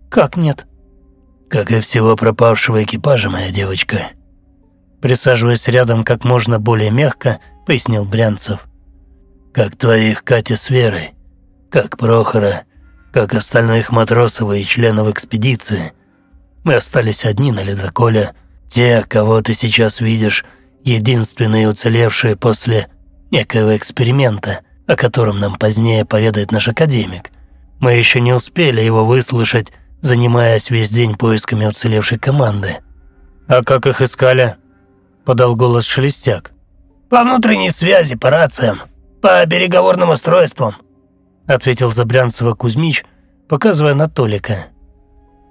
«Как нет?» «Как и всего пропавшего экипажа, моя девочка». Присаживаясь рядом как можно более мягко, пояснил Брянцев. «Как твоих Катя с Верой, как Прохора, как остальных матросов и членов экспедиции. Мы остались одни на ледоколе. Те, кого ты сейчас видишь, единственные уцелевшие после некоего эксперимента, о котором нам позднее поведает наш академик. Мы еще не успели его выслушать, занимаясь весь день поисками уцелевшей команды. «А как их искали?» – подал голос Шелестяк. «По внутренней связи, по рациям, по переговорным устройствам», – ответил Забрянцева Кузьмич, показывая на Толика.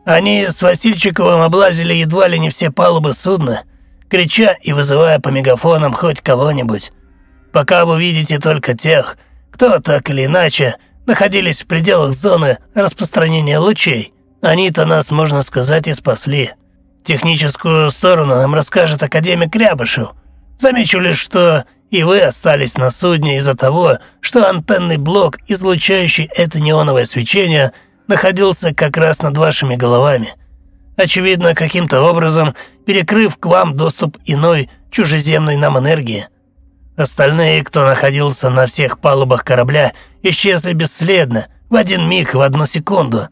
«Они с Васильчиковым облазили едва ли не все палубы судна, крича и вызывая по мегафонам хоть кого-нибудь пока вы видите только тех, кто так или иначе находились в пределах зоны распространения лучей. Они-то нас, можно сказать, и спасли. Техническую сторону нам расскажет академик Рябышев. Замечу лишь, что и вы остались на судне из-за того, что антенный блок, излучающий это неоновое свечение, находился как раз над вашими головами. Очевидно, каким-то образом перекрыв к вам доступ иной чужеземной нам энергии – Остальные, кто находился на всех палубах корабля, исчезли бесследно, в один миг, в одну секунду.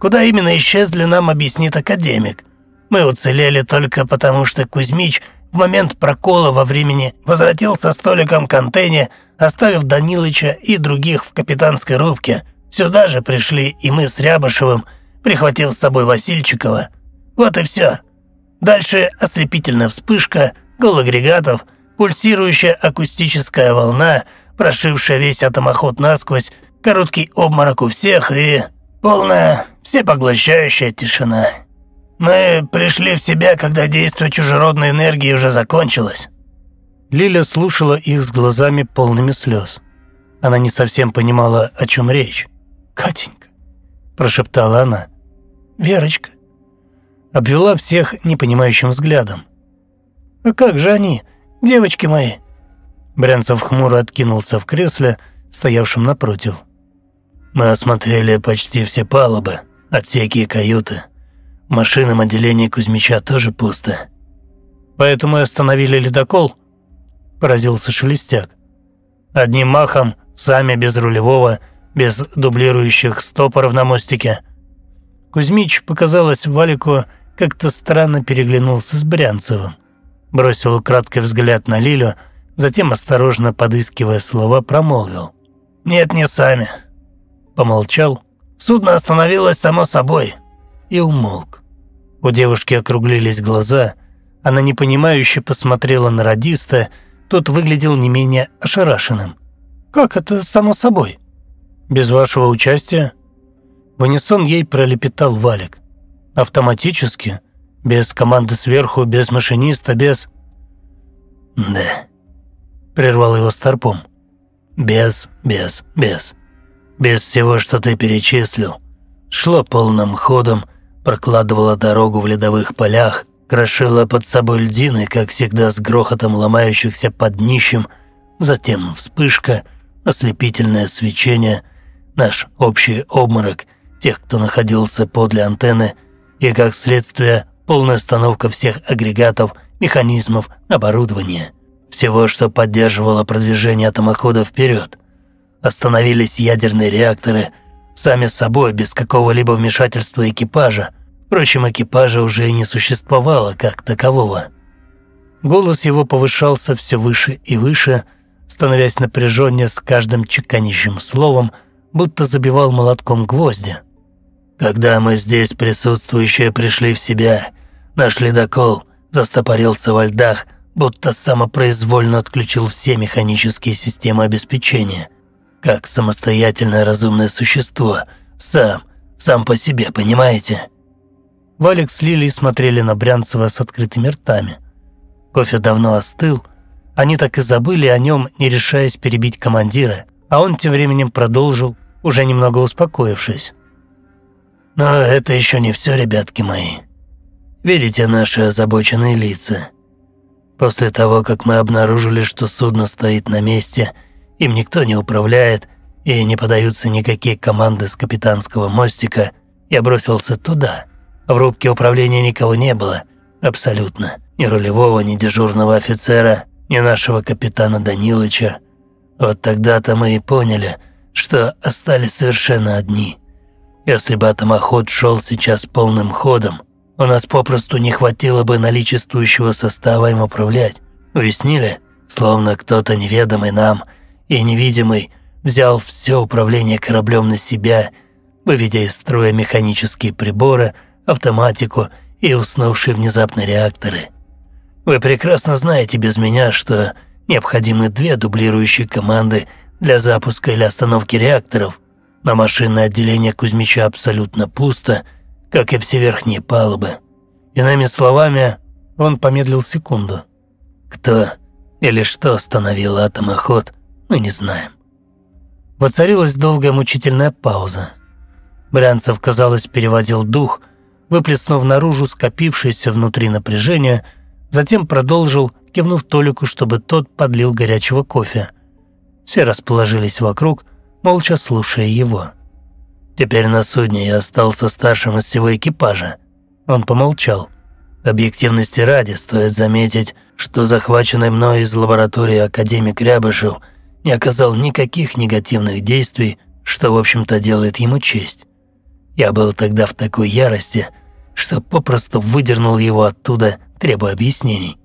Куда именно исчезли, нам объяснит академик. Мы уцелели только потому, что Кузьмич в момент прокола во времени возвратился столиком к антенне, оставив Данилыча и других в капитанской рубке. Сюда же пришли и мы с Рябышевым, прихватив с собой Васильчикова. Вот и все. Дальше ослепительная вспышка, гол агрегатов, пульсирующая акустическая волна, прошившая весь атомоход насквозь, короткий обморок у всех и полная, всепоглощающая тишина. Мы пришли в себя, когда действие чужеродной энергии уже закончилось. Лиля слушала их с глазами полными слез. Она не совсем понимала, о чем речь. «Катенька», – прошептала она, – «Верочка». Обвела всех непонимающим взглядом. «А как же они? девочки мои!» Брянцев хмуро откинулся в кресле, стоявшем напротив. «Мы осмотрели почти все палубы, отсеки и каюты. В машинном отделении Кузьмича тоже пусто». «Поэтому и остановили ледокол?» – поразился Шелестяк. «Одним махом, сами без рулевого, без дублирующих стопоров на мостике». Кузьмич, показалось, Валику как-то странно переглянулся с Брянцевым бросил краткий взгляд на Лилю, затем, осторожно подыскивая слова, промолвил. «Нет, не сами». Помолчал. Судно остановилось само собой. И умолк. У девушки округлились глаза. Она непонимающе посмотрела на радиста. Тот выглядел не менее ошарашенным. «Как это само собой?» «Без вашего участия?» В унисон ей пролепетал Валик. «Автоматически?» Без команды сверху, без машиниста, без... Да. Прервал его старпом. Без, без, без. Без всего, что ты перечислил. шло полным ходом, прокладывала дорогу в ледовых полях, крошила под собой льдины, как всегда с грохотом ломающихся под днищем, затем вспышка, ослепительное свечение, наш общий обморок тех, кто находился подле антенны, и, как следствие, полная остановка всех агрегатов, механизмов, оборудования, всего, что поддерживало продвижение атомохода вперед. Остановились ядерные реакторы сами собой, без какого-либо вмешательства экипажа. Впрочем, экипажа уже и не существовало как такового. Голос его повышался все выше и выше, становясь напряженнее с каждым чеканящим словом, будто забивал молотком гвозди. Когда мы здесь присутствующие пришли в себя, наш ледокол застопорился во льдах, будто самопроизвольно отключил все механические системы обеспечения. Как самостоятельное разумное существо, сам, сам по себе, понимаете? Валик с Лилей смотрели на Брянцева с открытыми ртами. Кофе давно остыл, они так и забыли о нем, не решаясь перебить командира, а он тем временем продолжил, уже немного успокоившись. Но это еще не все, ребятки мои. Видите наши озабоченные лица. После того, как мы обнаружили, что судно стоит на месте, им никто не управляет и не подаются никакие команды с капитанского мостика, я бросился туда. В рубке управления никого не было, абсолютно. Ни рулевого, ни дежурного офицера, ни нашего капитана Данилыча. Вот тогда-то мы и поняли, что остались совершенно одни – если бы атомоход шел сейчас полным ходом, у нас попросту не хватило бы наличествующего состава им управлять. Уяснили? Словно кто-то неведомый нам и невидимый взял все управление кораблем на себя, выведя из строя механические приборы, автоматику и уснувшие внезапно реакторы. Вы прекрасно знаете без меня, что необходимы две дублирующие команды для запуска или остановки реакторов, но а машинное отделение Кузьмича абсолютно пусто, как и все верхние палубы. Иными словами, он помедлил секунду. Кто или что остановил атомоход, мы не знаем. Воцарилась долгая мучительная пауза. Брянцев, казалось, переводил дух, выплеснув наружу скопившееся внутри напряжение, затем продолжил, кивнув Толику, чтобы тот подлил горячего кофе. Все расположились вокруг – молча слушая его. «Теперь на судне я остался старшим из всего экипажа». Он помолчал. Объективности ради стоит заметить, что захваченный мной из лаборатории академик Рябышев не оказал никаких негативных действий, что, в общем-то, делает ему честь. Я был тогда в такой ярости, что попросту выдернул его оттуда, требуя объяснений.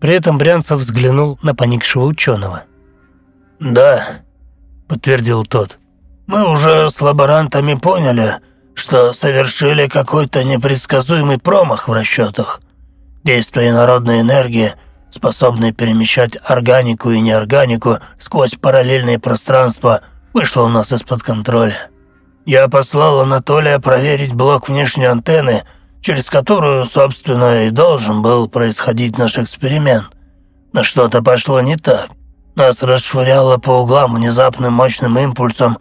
При этом Брянцев взглянул на поникшего ученого. «Да, подтвердил тот. «Мы уже с лаборантами поняли, что совершили какой-то непредсказуемый промах в расчетах. Действие народной энергии, способной перемещать органику и неорганику сквозь параллельные пространства, вышло у нас из-под контроля. Я послал Анатолия проверить блок внешней антенны, через которую, собственно, и должен был происходить наш эксперимент. Но что-то пошло не так. Нас расшвыряло по углам внезапным мощным импульсом,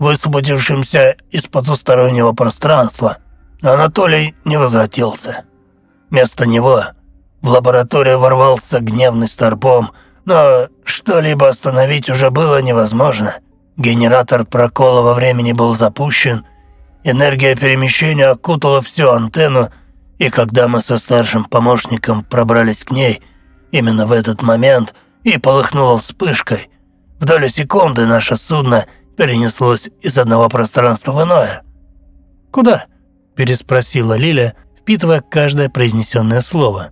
высвободившимся из потустороннего пространства. Анатолий не возвратился. Вместо него в лабораторию ворвался гневный старпом, но что-либо остановить уже было невозможно. Генератор прокола во времени был запущен, энергия перемещения окутала всю антенну, и когда мы со старшим помощником пробрались к ней, именно в этот момент – и полыхнула вспышкой. В долю секунды наше судно перенеслось из одного пространства в иное. «Куда?» – переспросила Лиля, впитывая каждое произнесенное слово.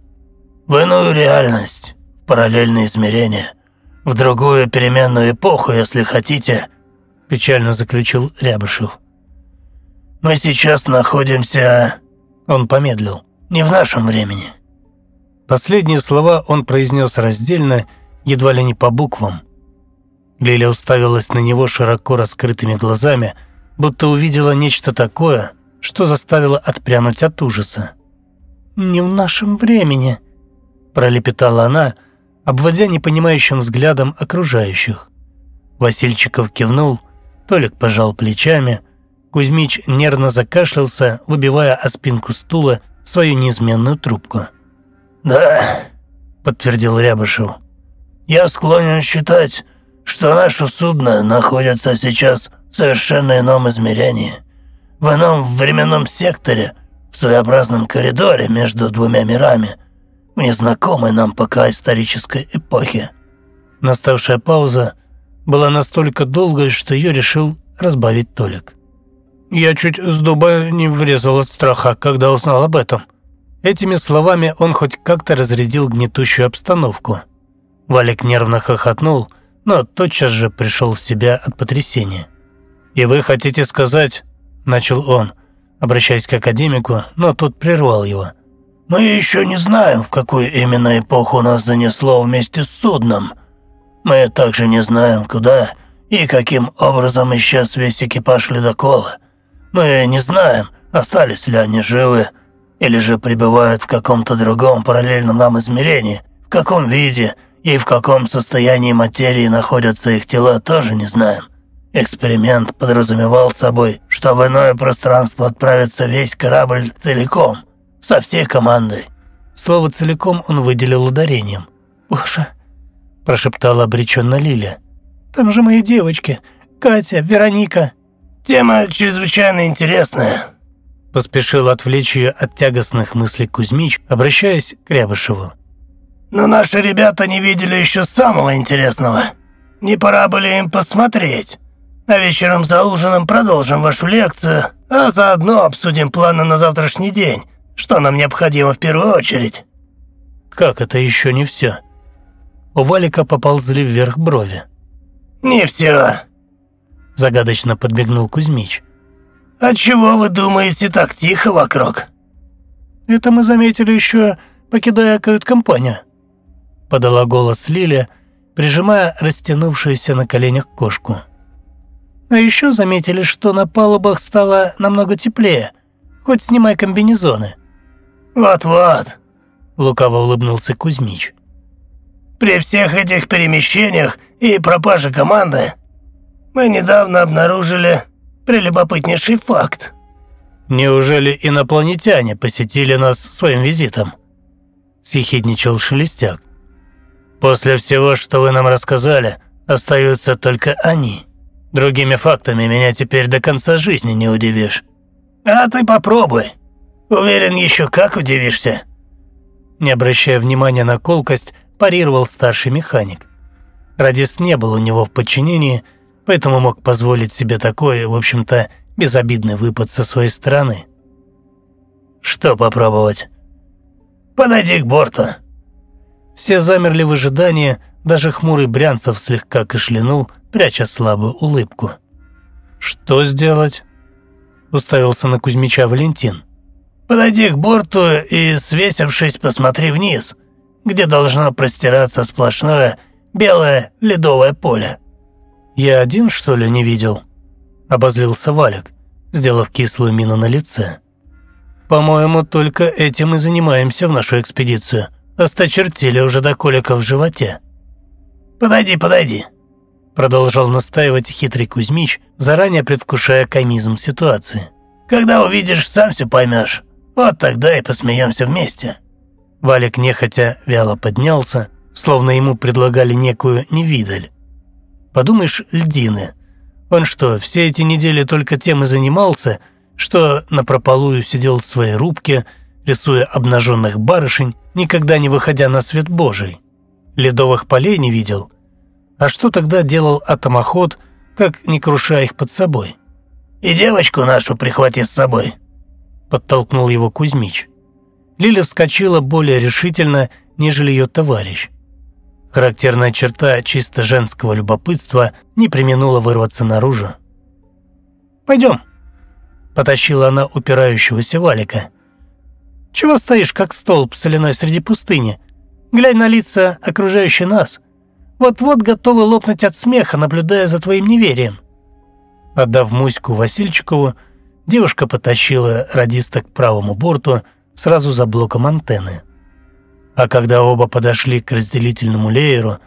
«В иную реальность, в параллельные измерения, в другую переменную эпоху, если хотите», – печально заключил Рябышев. «Мы сейчас находимся...» – он помедлил. «Не в нашем времени». Последние слова он произнес раздельно – едва ли не по буквам. Лиля уставилась на него широко раскрытыми глазами, будто увидела нечто такое, что заставило отпрянуть от ужаса. «Не в нашем времени», – пролепетала она, обводя непонимающим взглядом окружающих. Васильчиков кивнул, Толик пожал плечами, Кузьмич нервно закашлялся, выбивая о спинку стула свою неизменную трубку. «Да», – подтвердил Рябышев. Я склонен считать, что наше судно находится сейчас в совершенно ином измерении, в ином временном секторе, в своеобразном коридоре между двумя мирами, в незнакомой нам пока исторической эпохе. Наставшая пауза была настолько долгой, что ее решил разбавить Толик. Я чуть с дуба не врезал от страха, когда узнал об этом. Этими словами он хоть как-то разрядил гнетущую обстановку – Валик нервно хохотнул, но тотчас же пришел в себя от потрясения. «И вы хотите сказать...» – начал он, обращаясь к академику, но тот прервал его. «Мы еще не знаем, в какую именно эпоху нас занесло вместе с судном. Мы также не знаем, куда и каким образом исчез весь экипаж ледокола. Мы не знаем, остались ли они живы, или же пребывают в каком-то другом параллельном нам измерении, в каком виде – и в каком состоянии материи находятся их тела, тоже не знаем. Эксперимент подразумевал собой, что в иное пространство отправится весь корабль целиком, со всей командой. Слово «целиком» он выделил ударением. «Боже!» – прошептала обреченно Лиля. «Там же мои девочки, Катя, Вероника». «Тема чрезвычайно интересная», – поспешил отвлечь ее от тягостных мыслей Кузьмич, обращаясь к Рябышеву. Но наши ребята не видели еще самого интересного. Не пора были им посмотреть. А вечером за ужином продолжим вашу лекцию, а заодно обсудим планы на завтрашний день, что нам необходимо в первую очередь». «Как это еще не все?» У Валика поползли вверх брови. «Не все», – загадочно подбегнул Кузьмич. «А чего вы думаете так тихо вокруг?» «Это мы заметили еще, покидая кают-компанию», подала голос Лиля, прижимая растянувшуюся на коленях кошку. А еще заметили, что на палубах стало намного теплее. Хоть снимай комбинезоны. Вот-вот, лукаво улыбнулся Кузьмич. При всех этих перемещениях и пропаже команды мы недавно обнаружили прелюбопытнейший факт. Неужели инопланетяне посетили нас своим визитом? Сихидничал Шелестяк. После всего, что вы нам рассказали, остаются только они. Другими фактами меня теперь до конца жизни не удивишь. А ты попробуй. Уверен, еще как удивишься. Не обращая внимания на колкость, парировал старший механик. Радис не был у него в подчинении, поэтому мог позволить себе такой, в общем-то, безобидный выпад со своей стороны. «Что попробовать?» «Подойди к борту», все замерли в ожидании, даже хмурый Брянцев слегка кашлянул, пряча слабую улыбку. «Что сделать?» – уставился на Кузьмича Валентин. «Подойди к борту и, свесившись, посмотри вниз, где должно простираться сплошное белое ледовое поле». «Я один, что ли, не видел?» – обозлился Валик, сделав кислую мину на лице. «По-моему, только этим и занимаемся в нашу экспедицию. Осточертили уже до колика в животе. «Подойди, подойди», – продолжал настаивать хитрый Кузьмич, заранее предвкушая комизм ситуации. «Когда увидишь, сам все поймешь. Вот тогда и посмеемся вместе». Валик нехотя вяло поднялся, словно ему предлагали некую невидаль. Подумаешь, льдины. Он что, все эти недели только тем и занимался, что на напропалую сидел в своей рубке, рисуя обнаженных барышень никогда не выходя на свет Божий. Ледовых полей не видел. А что тогда делал атомоход, как не круша их под собой? «И девочку нашу прихвати с собой», – подтолкнул его Кузьмич. Лиля вскочила более решительно, нежели ее товарищ. Характерная черта чисто женского любопытства не применула вырваться наружу. «Пойдем», – потащила она упирающегося Валика. Чего стоишь, как столб соляной среди пустыни? Глянь на лица, окружающие нас. Вот-вот готовы лопнуть от смеха, наблюдая за твоим неверием». Отдав Муську Васильчикову, девушка потащила радиста к правому борту сразу за блоком антенны. А когда оба подошли к разделительному лееру,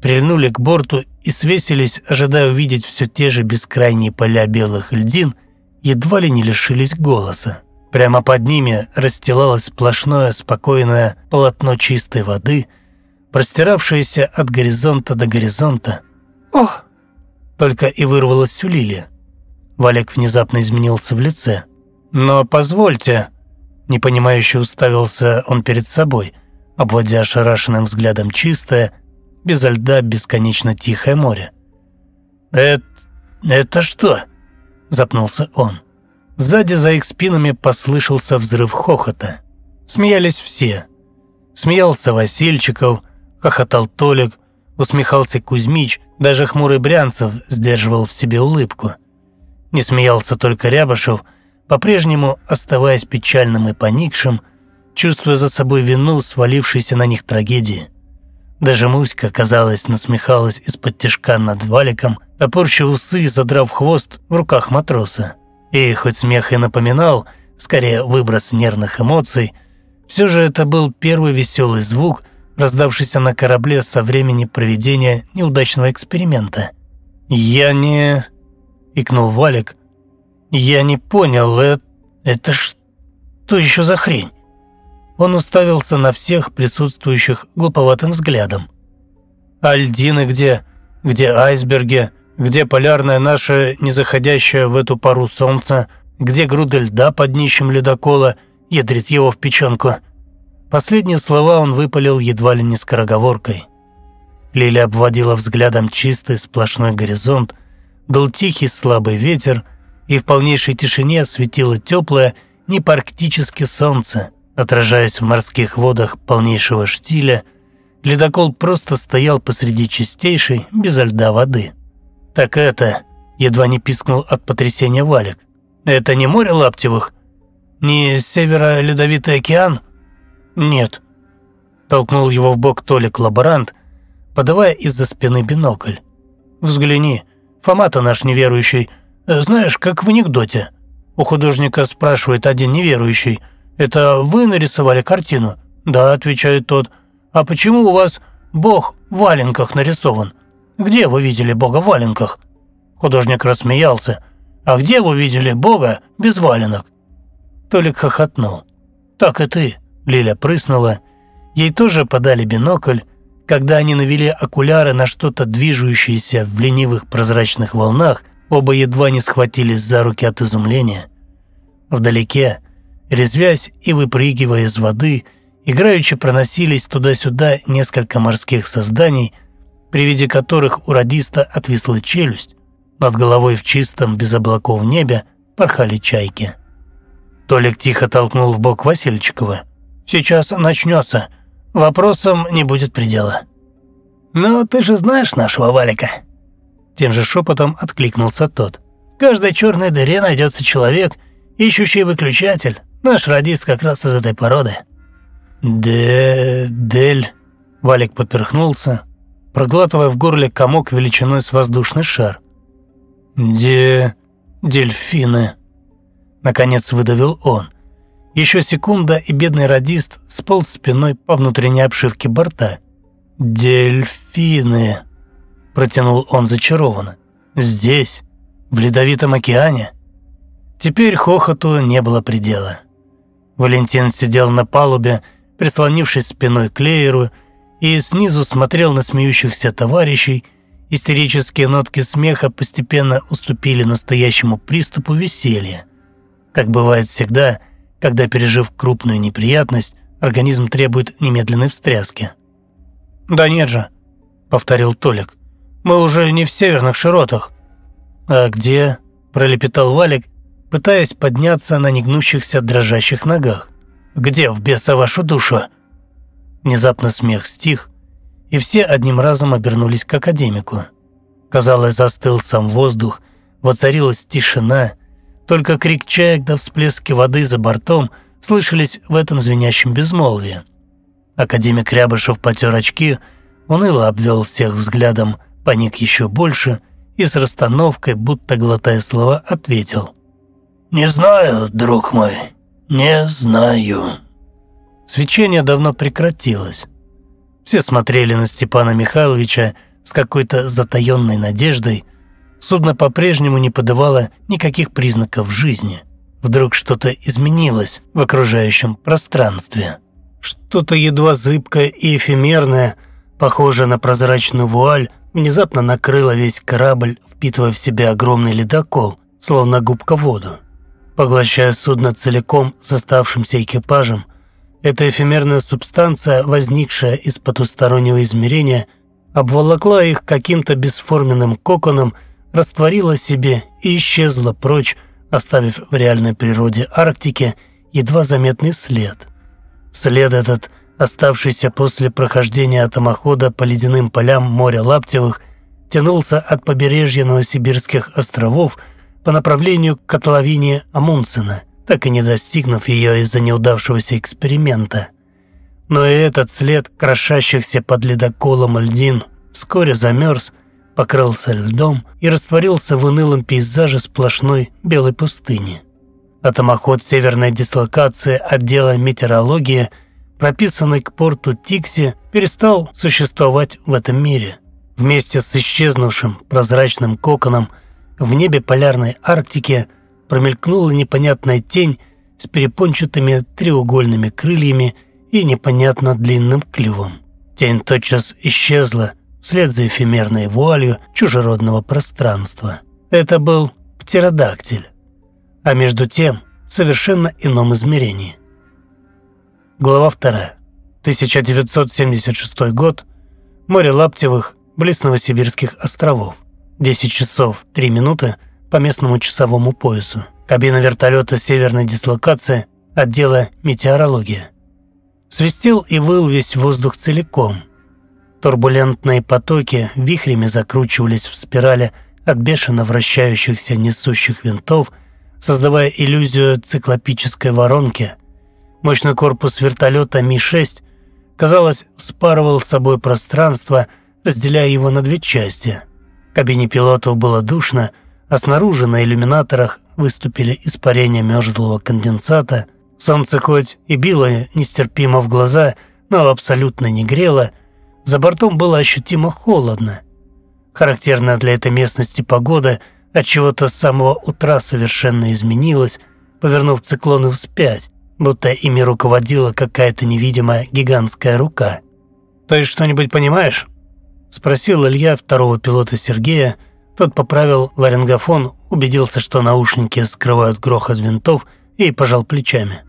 прильнули к борту и свесились, ожидая увидеть все те же бескрайние поля белых льдин, едва ли не лишились голоса. Прямо под ними расстилалось сплошное спокойное полотно чистой воды, простиравшееся от горизонта до горизонта. Ох! Только и вырвалось Сюлили. Валек внезапно изменился в лице. «Но позвольте!» Непонимающе уставился он перед собой, обводя ошарашенным взглядом чистое, без льда бесконечно тихое море. «Это... это что?» – запнулся он. Сзади за их спинами послышался взрыв хохота. Смеялись все. Смеялся Васильчиков, хохотал Толик, усмехался Кузьмич, даже хмурый Брянцев сдерживал в себе улыбку. Не смеялся только Рябышев, по-прежнему оставаясь печальным и поникшим, чувствуя за собой вину свалившейся на них трагедии. Даже Муська, казалось, насмехалась из-под тишка над валиком, топорща усы, задрав хвост в руках матроса. И хоть смех и напоминал, скорее выброс нервных эмоций, все же это был первый веселый звук, раздавшийся на корабле со времени проведения неудачного эксперимента. «Я не...» – икнул Валик. «Я не понял, э, это, это что еще за хрень?» Он уставился на всех присутствующих глуповатым взглядом. «А где? Где айсберги? где полярное наше, не заходящее в эту пару солнца, где груды льда под днищем ледокола ядрит его в печенку. Последние слова он выпалил едва ли не скороговоркой. Лиля обводила взглядом чистый сплошной горизонт, дул тихий слабый ветер, и в полнейшей тишине светило теплое, не парктически солнце, отражаясь в морских водах полнейшего штиля, ледокол просто стоял посреди чистейшей, безо льда воды. «Так это...» – едва не пискнул от потрясения Валик. «Это не море Лаптевых? Не северо-ледовитый океан?» «Нет», – толкнул его в бок Толик-лаборант, подавая из-за спины бинокль. «Взгляни, Фомата наш неверующий, знаешь, как в анекдоте. У художника спрашивает один неверующий, «Это вы нарисовали картину?» «Да», – отвечает тот, – «а почему у вас Бог в валенках нарисован?» Где вы видели Бога в валенках?» Художник рассмеялся. «А где вы видели Бога без валенок?» Толик хохотнул. «Так и ты», – Лиля прыснула. Ей тоже подали бинокль. Когда они навели окуляры на что-то движущееся в ленивых прозрачных волнах, оба едва не схватились за руки от изумления. Вдалеке, резвясь и выпрыгивая из воды, играючи проносились туда-сюда несколько морских созданий – при виде которых у радиста отвисла челюсть. Над головой в чистом, без облаков небе порхали чайки. Толик тихо толкнул в бок Васильчикова. «Сейчас начнется. вопросом не будет предела». Но «Ну, ты же знаешь нашего Валика?» Тем же шепотом откликнулся тот. «В каждой черной дыре найдется человек, ищущий выключатель. Наш радист как раз из этой породы». «Де... Дель...» Валик поперхнулся, проглатывая в горле комок величиной с воздушный шар. «Де... дельфины?» Наконец выдавил он. Еще секунда, и бедный радист сполз спиной по внутренней обшивке борта. «Дельфины!» Протянул он зачарованно. «Здесь, в Ледовитом океане?» Теперь хохоту не было предела. Валентин сидел на палубе, прислонившись спиной к лееру, и снизу смотрел на смеющихся товарищей. Истерические нотки смеха постепенно уступили настоящему приступу веселья. Как бывает всегда, когда, пережив крупную неприятность, организм требует немедленной встряски. «Да нет же», – повторил Толик, – «мы уже не в северных широтах». «А где?» – пролепетал Валик, пытаясь подняться на негнущихся дрожащих ногах. «Где в беса вашу душу?» Внезапно смех стих, и все одним разом обернулись к академику. Казалось, застыл сам воздух, воцарилась тишина, только крик чаек да всплески воды за бортом слышались в этом звенящем безмолвии. Академик Рябышев потер очки, уныло обвел всех взглядом, поник еще больше и с расстановкой, будто глотая слова, ответил. «Не знаю, друг мой, не знаю». Свечение давно прекратилось. Все смотрели на Степана Михайловича с какой-то затаенной надеждой. Судно по-прежнему не подавало никаких признаков жизни. Вдруг что-то изменилось в окружающем пространстве. Что-то едва зыбкое и эфемерное, похожее на прозрачную вуаль, внезапно накрыло весь корабль, впитывая в себя огромный ледокол, словно губка воду. Поглощая судно целиком с оставшимся экипажем – эта эфемерная субстанция, возникшая из потустороннего измерения, обволокла их каким-то бесформенным коконом, растворила себе и исчезла прочь, оставив в реальной природе Арктики едва заметный след. След этот, оставшийся после прохождения атомохода по ледяным полям моря Лаптевых, тянулся от побережья Новосибирских островов по направлению к котловине Амундсена – так и не достигнув ее из-за неудавшегося эксперимента. Но и этот след крошащихся под ледоколом льдин вскоре замерз, покрылся льдом и растворился в унылом пейзаже сплошной белой пустыни. Атомоход северной дислокации отдела метеорологии, прописанный к порту Тикси, перестал существовать в этом мире. Вместе с исчезнувшим прозрачным коконом в небе полярной Арктики – промелькнула непонятная тень с перепончатыми треугольными крыльями и непонятно длинным клювом. Тень тотчас исчезла вслед за эфемерной вуалью чужеродного пространства. Это был птеродактиль, а между тем в совершенно ином измерении. Глава 2. 1976 год. Море Лаптевых, близ Новосибирских островов. 10 часов 3 минуты по местному часовому поясу. Кабина вертолета северной дислокации отдела «Метеорология». Свистел и выл весь воздух целиком. Турбулентные потоки вихрями закручивались в спирали от бешено вращающихся несущих винтов, создавая иллюзию циклопической воронки. Мощный корпус вертолета Ми-6, казалось, вспарывал с собой пространство, разделяя его на две части. В кабине пилотов было душно – а снаружи на иллюминаторах выступили испарения мерзлого конденсата. Солнце хоть и било нестерпимо в глаза, но абсолютно не грело, за бортом было ощутимо холодно. Характерная для этой местности погода отчего-то с самого утра совершенно изменилась, повернув циклоны вспять, будто ими руководила какая-то невидимая гигантская рука. «Ты что-нибудь понимаешь?» – спросил Илья второго пилота Сергея, тот поправил ларингофон, убедился, что наушники скрывают грохот винтов, и пожал плечами.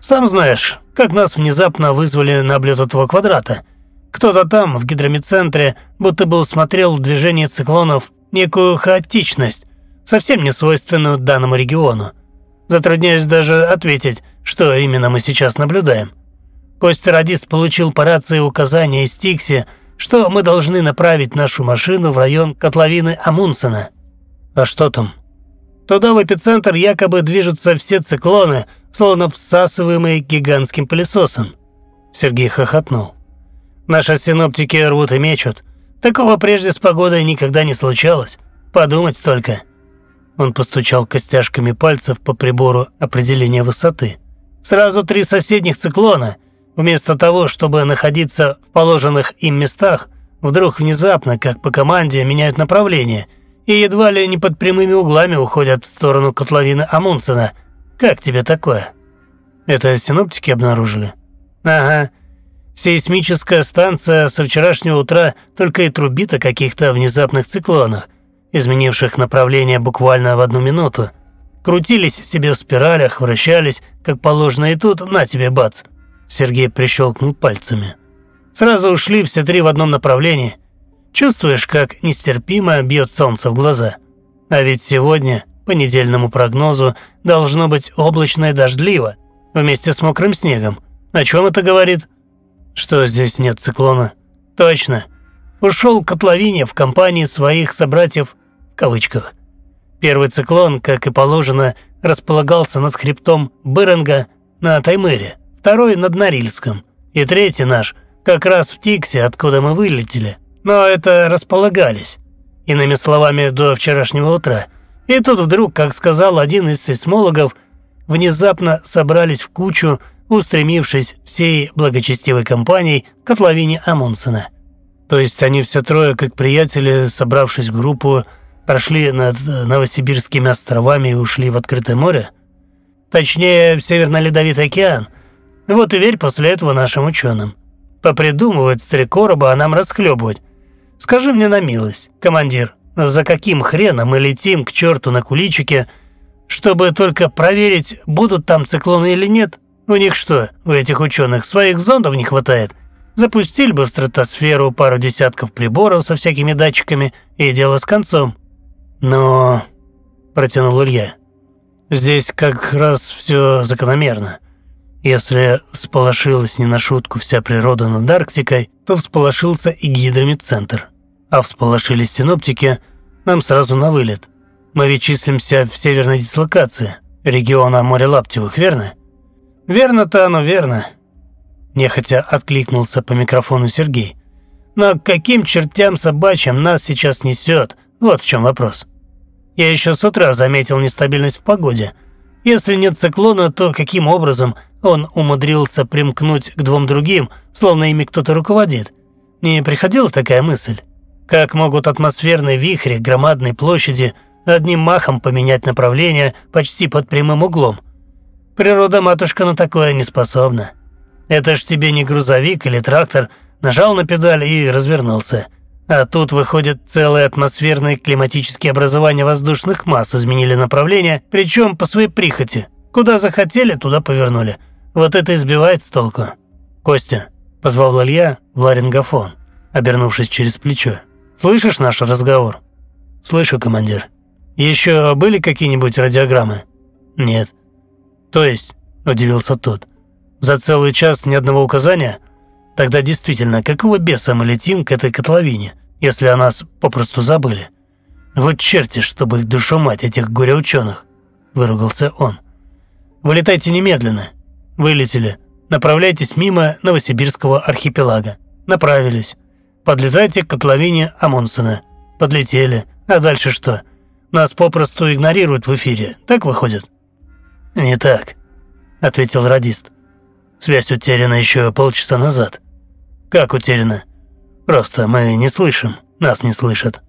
«Сам знаешь, как нас внезапно вызвали на облет этого квадрата. Кто-то там, в гидромедцентре, будто бы усмотрел в движении циклонов некую хаотичность, совсем не свойственную данному региону. Затрудняюсь даже ответить, что именно мы сейчас наблюдаем. Костя Радист получил по рации указания из Тикси – что мы должны направить нашу машину в район котловины Амундсена. А что там? Туда в эпицентр якобы движутся все циклоны, словно всасываемые гигантским пылесосом. Сергей хохотнул. Наши синоптики рвут и мечут. Такого прежде с погодой никогда не случалось. Подумать только. Он постучал костяшками пальцев по прибору определения высоты. Сразу три соседних циклона – Вместо того, чтобы находиться в положенных им местах, вдруг внезапно, как по команде, меняют направление и едва ли не под прямыми углами уходят в сторону котловины Амундсена. Как тебе такое? Это синоптики обнаружили? Ага. Сейсмическая станция со вчерашнего утра только и трубит о каких-то внезапных циклонах, изменивших направление буквально в одну минуту. Крутились себе в спиралях, вращались, как положено, и тут на тебе бац – Сергей прищелкнул пальцами. Сразу ушли все три в одном направлении. Чувствуешь, как нестерпимо бьет солнце в глаза. А ведь сегодня, по недельному прогнозу, должно быть облачно и дождливо, вместе с мокрым снегом. О чем это говорит? Что здесь нет циклона? Точно. Ушел котловине в компании своих собратьев в кавычках. Первый циклон, как и положено, располагался над хребтом Беренга на Таймыре второй над Норильском, и третий наш как раз в Тиксе, откуда мы вылетели. Но это располагались. Иными словами, до вчерашнего утра. И тут вдруг, как сказал один из сейсмологов, внезапно собрались в кучу, устремившись всей благочестивой компанией к котловине Амундсена. То есть они все трое, как приятели, собравшись в группу, прошли над э, Новосибирскими островами и ушли в открытое море? Точнее, в Северно-Ледовитый океан – вот и верь после этого нашим ученым. Попридумывать стрекороба, а нам расхлебывать. Скажи мне на милость, командир, за каким хреном мы летим к черту на куличике, чтобы только проверить, будут там циклоны или нет? У них что, у этих ученых своих зондов не хватает? Запустили бы в стратосферу пару десятков приборов со всякими датчиками, и дело с концом. Но... протянул Илья. Здесь как раз все закономерно. Если всполошилась не на шутку вся природа над Арктикой, то всполошился и гидромедцентр. А всполошились синоптики, нам сразу на вылет. Мы ведь в северной дислокации, региона моря Лаптевых, верно? Верно-то оно верно. Нехотя откликнулся по микрофону Сергей. Но каким чертям собачьим нас сейчас несет? Вот в чем вопрос. Я еще с утра заметил нестабильность в погоде. Если нет циклона, то каким образом – он умудрился примкнуть к двум другим, словно ими кто-то руководит. Не приходила такая мысль? Как могут атмосферные вихри громадной площади одним махом поменять направление почти под прямым углом? Природа-матушка на такое не способна. Это ж тебе не грузовик или трактор, нажал на педаль и развернулся. А тут, выходит, целые атмосферные климатические образования воздушных масс изменили направление, причем по своей прихоти. Куда захотели, туда повернули. Вот это избивает с толку. Костя, позвал Илья в ларингофон, обернувшись через плечо. Слышишь наш разговор? Слышу, командир. Еще были какие-нибудь радиограммы? Нет. То есть, удивился тот, за целый час ни одного указания? Тогда действительно, какого беса мы летим к этой котловине, если о нас попросту забыли? Вот черти, чтобы их душу мать, этих горе-ученых, выругался он. Вылетайте немедленно, Вылетели. Направляйтесь мимо Новосибирского архипелага. Направились. Подлетайте к котловине Амундсена. Подлетели. А дальше что? Нас попросту игнорируют в эфире. Так выходит? Не так, ответил радист. Связь утеряна еще полчаса назад. Как утеряна? Просто мы не слышим, нас не слышат.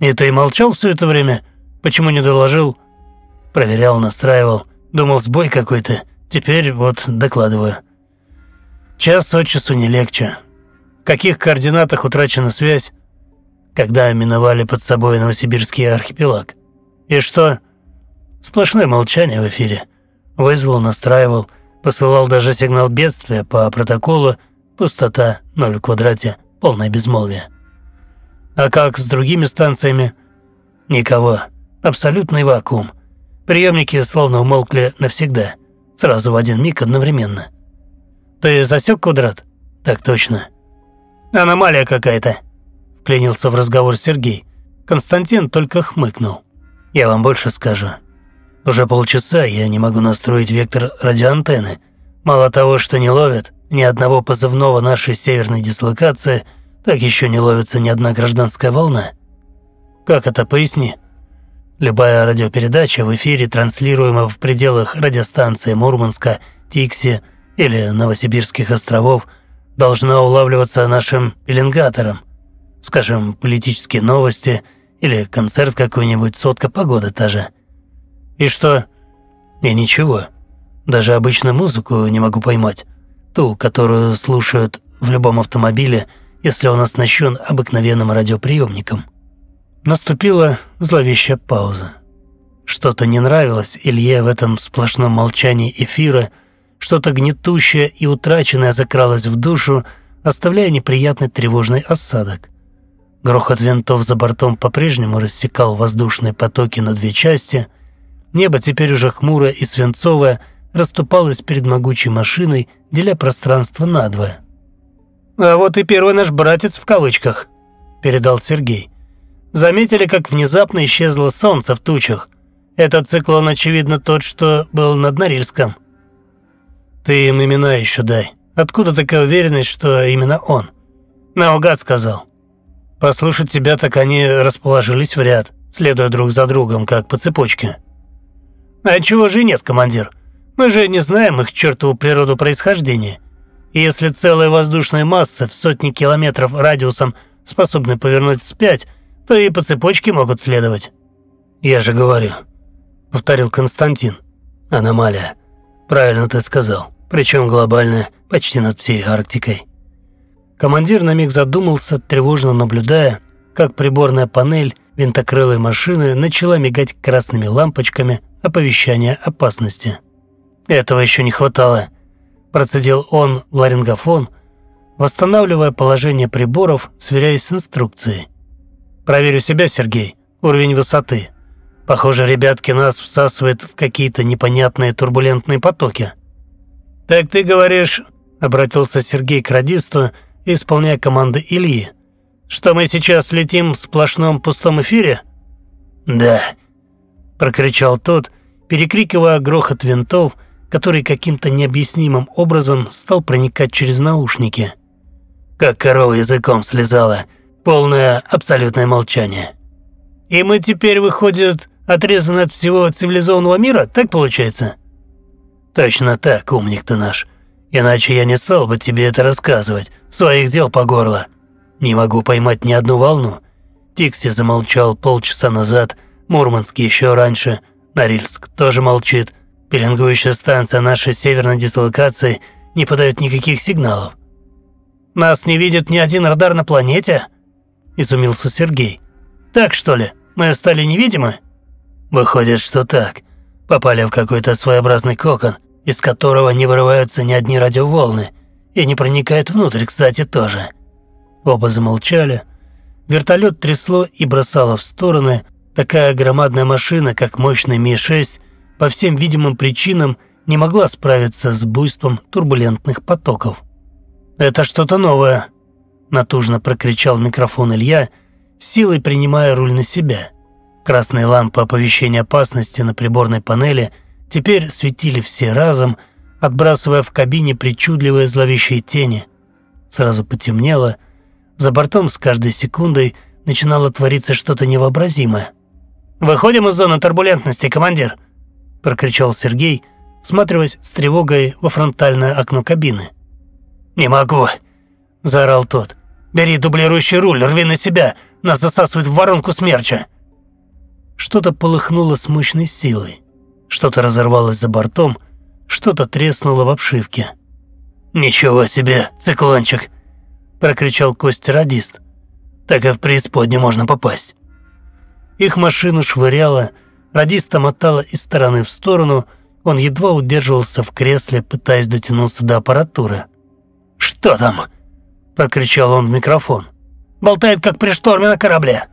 И ты молчал все это время? Почему не доложил? Проверял, настраивал, думал сбой какой-то. Теперь вот докладываю. Час от часу не легче. В каких координатах утрачена связь, когда миновали под собой Новосибирский архипелаг? И что? Сплошное молчание в эфире. Вызвал, настраивал, посылал даже сигнал бедствия по протоколу «Пустота, ноль в квадрате, полное безмолвие». А как с другими станциями? Никого. Абсолютный вакуум. Приемники словно умолкли навсегда – Сразу в один миг одновременно. «Ты засек квадрат?» «Так точно». «Аномалия какая-то», – вклинился в разговор Сергей. Константин только хмыкнул. «Я вам больше скажу. Уже полчаса я не могу настроить вектор радиоантенны. Мало того, что не ловят ни одного позывного нашей северной дислокации, так еще не ловится ни одна гражданская волна». «Как это, поясни?» Любая радиопередача в эфире транслируемая в пределах радиостанции Мурманска, Тикси или Новосибирских островов должна улавливаться нашим пеленгатором. Скажем, политические новости или концерт какой-нибудь, сотка погода та же. И что? И ничего. Даже обычную музыку не могу поймать. Ту, которую слушают в любом автомобиле, если он оснащен обыкновенным радиоприемником. Наступила зловещая пауза. Что-то не нравилось Илье в этом сплошном молчании эфира, что-то гнетущее и утраченное закралось в душу, оставляя неприятный тревожный осадок. Грохот винтов за бортом по-прежнему рассекал воздушные потоки на две части. Небо теперь уже хмурое и свинцовое расступалось перед могучей машиной, деля пространство надвое. «А вот и первый наш братец в кавычках», – передал Сергей заметили, как внезапно исчезло солнце в тучах. Этот циклон, очевидно, тот, что был над Норильском. «Ты им имена еще дай. Откуда такая уверенность, что именно он?» «Наугад сказал». Послушать тебя, так они расположились в ряд, следуя друг за другом, как по цепочке. А чего же нет, командир? Мы же не знаем их чертову природу происхождения. И если целая воздушная масса в сотни километров радиусом способны повернуть вспять – то и по цепочке могут следовать». «Я же говорю», – повторил Константин. «Аномалия. Правильно ты сказал. Причем глобальная, почти над всей Арктикой». Командир на миг задумался, тревожно наблюдая, как приборная панель винтокрылой машины начала мигать красными лампочками оповещания опасности. «Этого еще не хватало», – процедил он в ларингофон, восстанавливая положение приборов, сверяясь с инструкцией. Проверю себя, Сергей. Уровень высоты. Похоже, ребятки нас всасывают в какие-то непонятные турбулентные потоки. Так ты говоришь, обратился Сергей к радисту, исполняя команды Ильи, что мы сейчас летим в сплошном пустом эфире? Да, прокричал тот, перекрикивая грохот винтов, который каким-то необъяснимым образом стал проникать через наушники. Как корова языком слезала – полное абсолютное молчание. И мы теперь, выходит, отрезаны от всего цивилизованного мира, так получается? Точно так, умник ты наш. Иначе я не стал бы тебе это рассказывать, своих дел по горло. Не могу поймать ни одну волну. Тикси замолчал полчаса назад, Мурманский еще раньше, Норильск тоже молчит. Пеленгующая станция нашей северной дислокации не подает никаких сигналов. Нас не видит ни один радар на планете? – изумился Сергей. «Так что ли? Мы стали невидимы?» «Выходит, что так. Попали в какой-то своеобразный кокон, из которого не вырываются ни одни радиоволны, и не проникают внутрь, кстати, тоже». Оба замолчали. Вертолет трясло и бросало в стороны. Такая громадная машина, как мощный Ми-6, по всем видимым причинам не могла справиться с буйством турбулентных потоков. «Это что-то новое», натужно прокричал в микрофон Илья, силой принимая руль на себя. Красные лампы оповещения опасности на приборной панели теперь светили все разом, отбрасывая в кабине причудливые зловещие тени. Сразу потемнело, за бортом с каждой секундой начинало твориться что-то невообразимое. «Выходим из зоны турбулентности, командир!» – прокричал Сергей, всматриваясь с тревогой во фронтальное окно кабины. «Не могу!» – заорал тот. Бери дублирующий руль, рви на себя, нас засасывает в воронку смерча. Что-то полыхнуло с мощной силой. Что-то разорвалось за бортом, что-то треснуло в обшивке. «Ничего себе, циклончик!» – прокричал кость радист. «Так и в преисподнюю можно попасть». Их машину швыряло, радиста мотало из стороны в сторону, он едва удерживался в кресле, пытаясь дотянуться до аппаратуры. «Что там?» – прокричал он в микрофон. «Болтает, как при шторме на корабле!»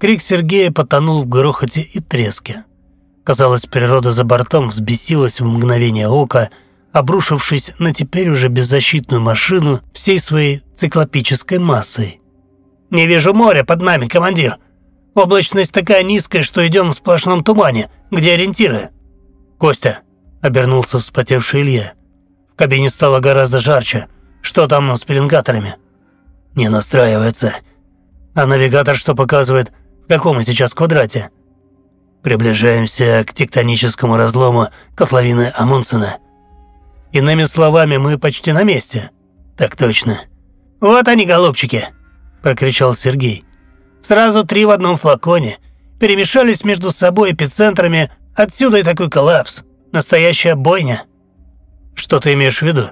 Крик Сергея потонул в грохоте и треске. Казалось, природа за бортом взбесилась в мгновение ока, обрушившись на теперь уже беззащитную машину всей своей циклопической массой. «Не вижу моря под нами, командир. Облачность такая низкая, что идем в сплошном тумане. Где ориентиры?» «Костя», – обернулся вспотевший Илья. «В кабине стало гораздо жарче. Что там с пеленгаторами?» «Не настраивается. А навигатор что показывает? В каком мы сейчас квадрате?» «Приближаемся к тектоническому разлому котловины Амундсена». «Иными словами, мы почти на месте». «Так точно». «Вот они, голубчики!» – прокричал Сергей. «Сразу три в одном флаконе. Перемешались между собой эпицентрами. Отсюда и такой коллапс. Настоящая бойня». «Что ты имеешь в виду?»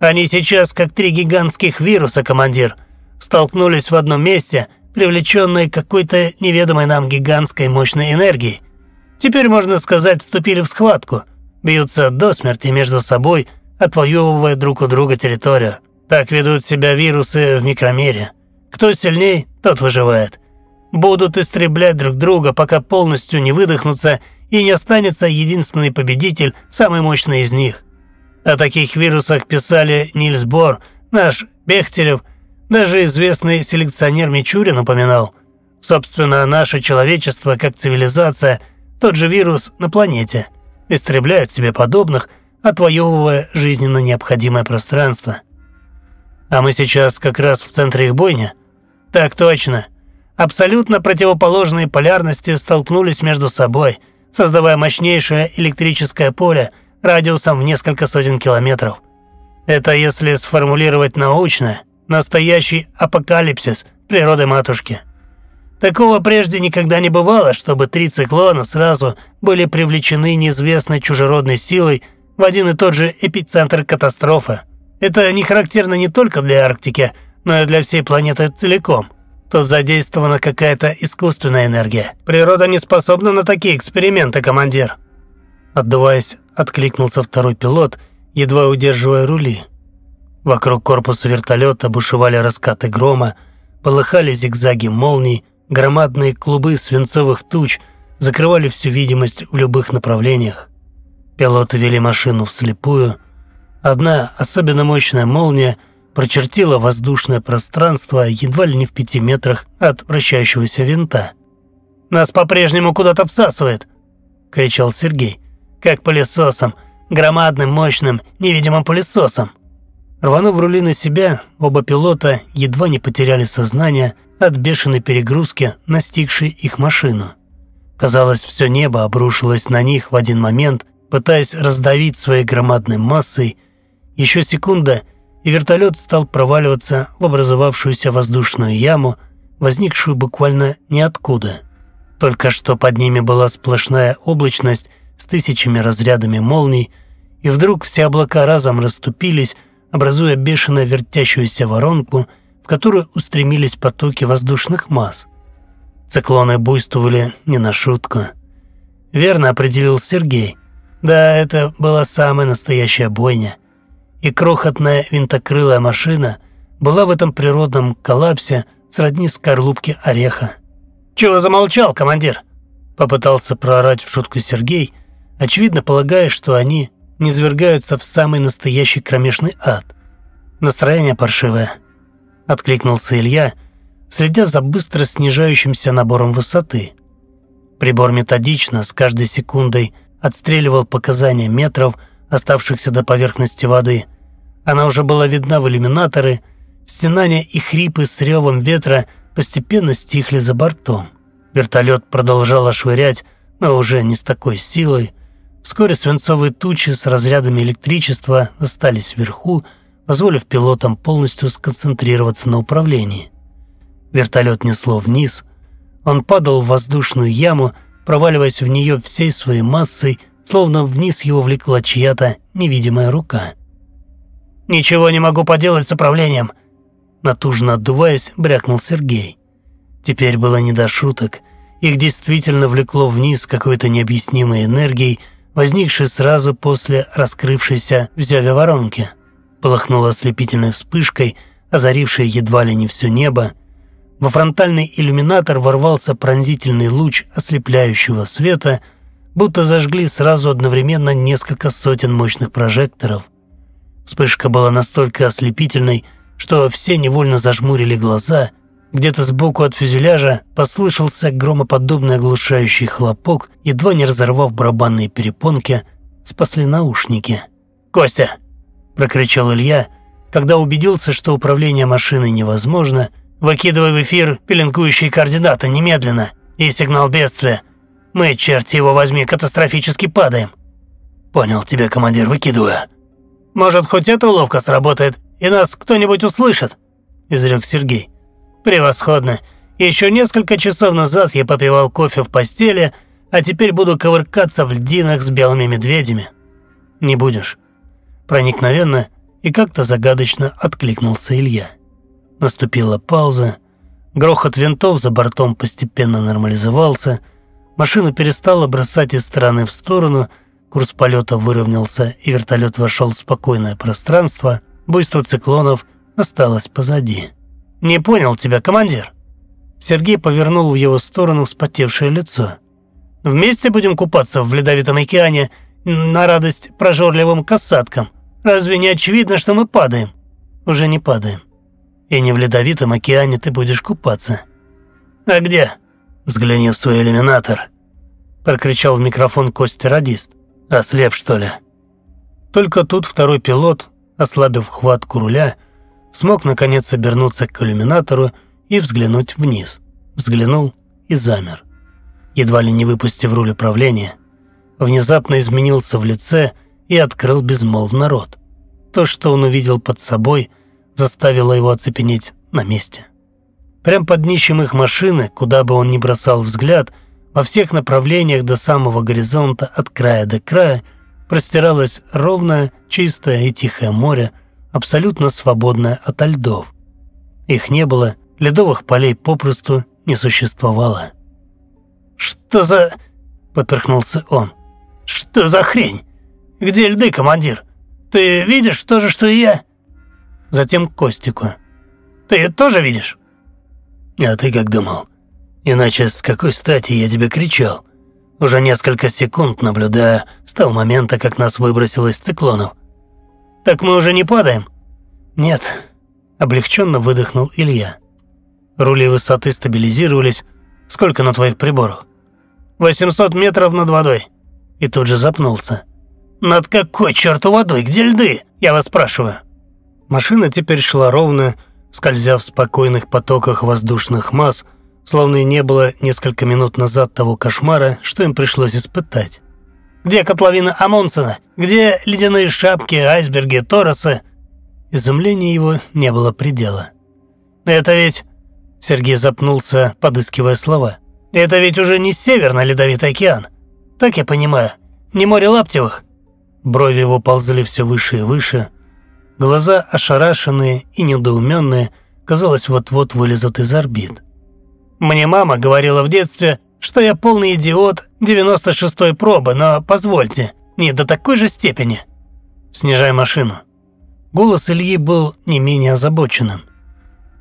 Они сейчас как три гигантских вируса, командир. Столкнулись в одном месте, привлеченные какой-то неведомой нам гигантской мощной энергией. Теперь, можно сказать, вступили в схватку. Бьются до смерти между собой, отвоевывая друг у друга территорию. Так ведут себя вирусы в микромире. Кто сильней, тот выживает. Будут истреблять друг друга, пока полностью не выдохнутся и не останется единственный победитель, самый мощный из них. О таких вирусах писали Нильс Бор, наш Бехтерев, даже известный селекционер Мичурин упоминал. Собственно, наше человечество, как цивилизация, тот же вирус на планете. Истребляют себе подобных, отвоевывая жизненно необходимое пространство. А мы сейчас как раз в центре их бойни? Так точно. Абсолютно противоположные полярности столкнулись между собой, создавая мощнейшее электрическое поле – радиусом в несколько сотен километров. Это если сформулировать научно, настоящий апокалипсис природы матушки. Такого прежде никогда не бывало, чтобы три циклона сразу были привлечены неизвестной чужеродной силой в один и тот же эпицентр катастрофы. Это не характерно не только для Арктики, но и для всей планеты целиком. Тут задействована какая-то искусственная энергия. Природа не способна на такие эксперименты, командир. Отдуваясь, откликнулся второй пилот, едва удерживая рули. Вокруг корпуса вертолета бушевали раскаты грома, полыхали зигзаги молний, громадные клубы свинцовых туч закрывали всю видимость в любых направлениях. Пилоты вели машину вслепую. Одна особенно мощная молния прочертила воздушное пространство едва ли не в пяти метрах от вращающегося винта. «Нас по-прежнему куда-то всасывает!» – кричал Сергей – как пылесосом. Громадным, мощным, невидимым пылесосом. Рванув рули на себя, оба пилота едва не потеряли сознание от бешеной перегрузки, настигшей их машину. Казалось, все небо обрушилось на них в один момент, пытаясь раздавить своей громадной массой. Еще секунда, и вертолет стал проваливаться в образовавшуюся воздушную яму, возникшую буквально ниоткуда. Только что под ними была сплошная облачность, с тысячами разрядами молний, и вдруг все облака разом расступились, образуя бешено вертящуюся воронку, в которую устремились потоки воздушных масс. Циклоны буйствовали не на шутку. Верно определил Сергей. Да, это была самая настоящая бойня. И крохотная винтокрылая машина была в этом природном коллапсе сродни скорлупке ореха. «Чего замолчал, командир?» Попытался проорать в шутку Сергей – очевидно полагая, что они не свергаются в самый настоящий кромешный ад. «Настроение паршивое», – откликнулся Илья, следя за быстро снижающимся набором высоты. Прибор методично, с каждой секундой, отстреливал показания метров, оставшихся до поверхности воды. Она уже была видна в иллюминаторы, стенания и хрипы с ревом ветра постепенно стихли за бортом. Вертолет продолжал ошвырять, но уже не с такой силой, Вскоре свинцовые тучи с разрядами электричества остались вверху, позволив пилотам полностью сконцентрироваться на управлении. Вертолет несло вниз. Он падал в воздушную яму, проваливаясь в нее всей своей массой, словно вниз его влекла чья-то невидимая рука. «Ничего не могу поделать с управлением», – натужно отдуваясь, брякнул Сергей. Теперь было не до шуток. Их действительно влекло вниз какой-то необъяснимой энергией – возникшей сразу после раскрывшейся в зеве воронки. Полыхнула ослепительной вспышкой, озарившей едва ли не все небо. Во фронтальный иллюминатор ворвался пронзительный луч ослепляющего света, будто зажгли сразу одновременно несколько сотен мощных прожекторов. Вспышка была настолько ослепительной, что все невольно зажмурили глаза, где-то сбоку от фюзеляжа послышался громоподобный оглушающий хлопок, едва не разорвав барабанные перепонки, спасли наушники. «Костя!» – прокричал Илья, когда убедился, что управление машиной невозможно, «выкидывай в эфир пеленкующие координаты немедленно и сигнал бедствия. Мы, черти его возьми, катастрофически падаем». «Понял тебя, командир, выкидываю». «Может, хоть эта уловка сработает, и нас кто-нибудь услышит?» – изрек Сергей. «Превосходно. Еще несколько часов назад я попивал кофе в постели, а теперь буду ковыркаться в льдинах с белыми медведями». «Не будешь». Проникновенно и как-то загадочно откликнулся Илья. Наступила пауза. Грохот винтов за бортом постепенно нормализовался. Машина перестала бросать из стороны в сторону. Курс полета выровнялся, и вертолет вошел в спокойное пространство. Буйство циклонов осталось позади. «Не понял тебя, командир». Сергей повернул в его сторону вспотевшее лицо. «Вместе будем купаться в ледовитом океане на радость прожорливым касаткам. Разве не очевидно, что мы падаем?» «Уже не падаем. И не в ледовитом океане ты будешь купаться». «А где?» «Взгляни в свой иллюминатор», – прокричал в микрофон Костя радист. «Ослеп, что ли?» Только тут второй пилот, ослабив хватку руля, – смог наконец обернуться к иллюминатору и взглянуть вниз. Взглянул и замер. Едва ли не выпустив руль управления, внезапно изменился в лице и открыл безмолвно рот. То, что он увидел под собой, заставило его оцепенеть на месте. Прям под днищем их машины, куда бы он ни бросал взгляд, во всех направлениях до самого горизонта от края до края простиралось ровное, чистое и тихое море, абсолютно свободная от льдов. Их не было, ледовых полей попросту не существовало. «Что за...» – поперхнулся он. «Что за хрень? Где льды, командир? Ты видишь то же, что и я?» Затем Костику. «Ты тоже видишь?» «А ты как думал? Иначе с какой стати я тебе кричал? Уже несколько секунд наблюдая с того момента, как нас выбросило из циклонов. «Так мы уже не падаем?» «Нет», – облегченно выдохнул Илья. Рули высоты стабилизировались. «Сколько на твоих приборах?» «800 метров над водой». И тут же запнулся. «Над какой черту водой? Где льды?» Я вас спрашиваю». Машина теперь шла ровно, скользя в спокойных потоках воздушных масс, словно и не было несколько минут назад того кошмара, что им пришлось испытать. Где котловина Амундсена? Где ледяные шапки, айсберги, торосы?» Изумление его не было предела. «Это ведь...» – Сергей запнулся, подыскивая слова. «Это ведь уже не Северный Ледовитый океан. Так я понимаю. Не море Лаптевых». Брови его ползли все выше и выше. Глаза ошарашенные и недоуменные, казалось, вот-вот вылезут из орбит. «Мне мама говорила в детстве, что я полный идиот 96-й пробы, но позвольте, не до такой же степени. Снижай машину. Голос Ильи был не менее озабоченным.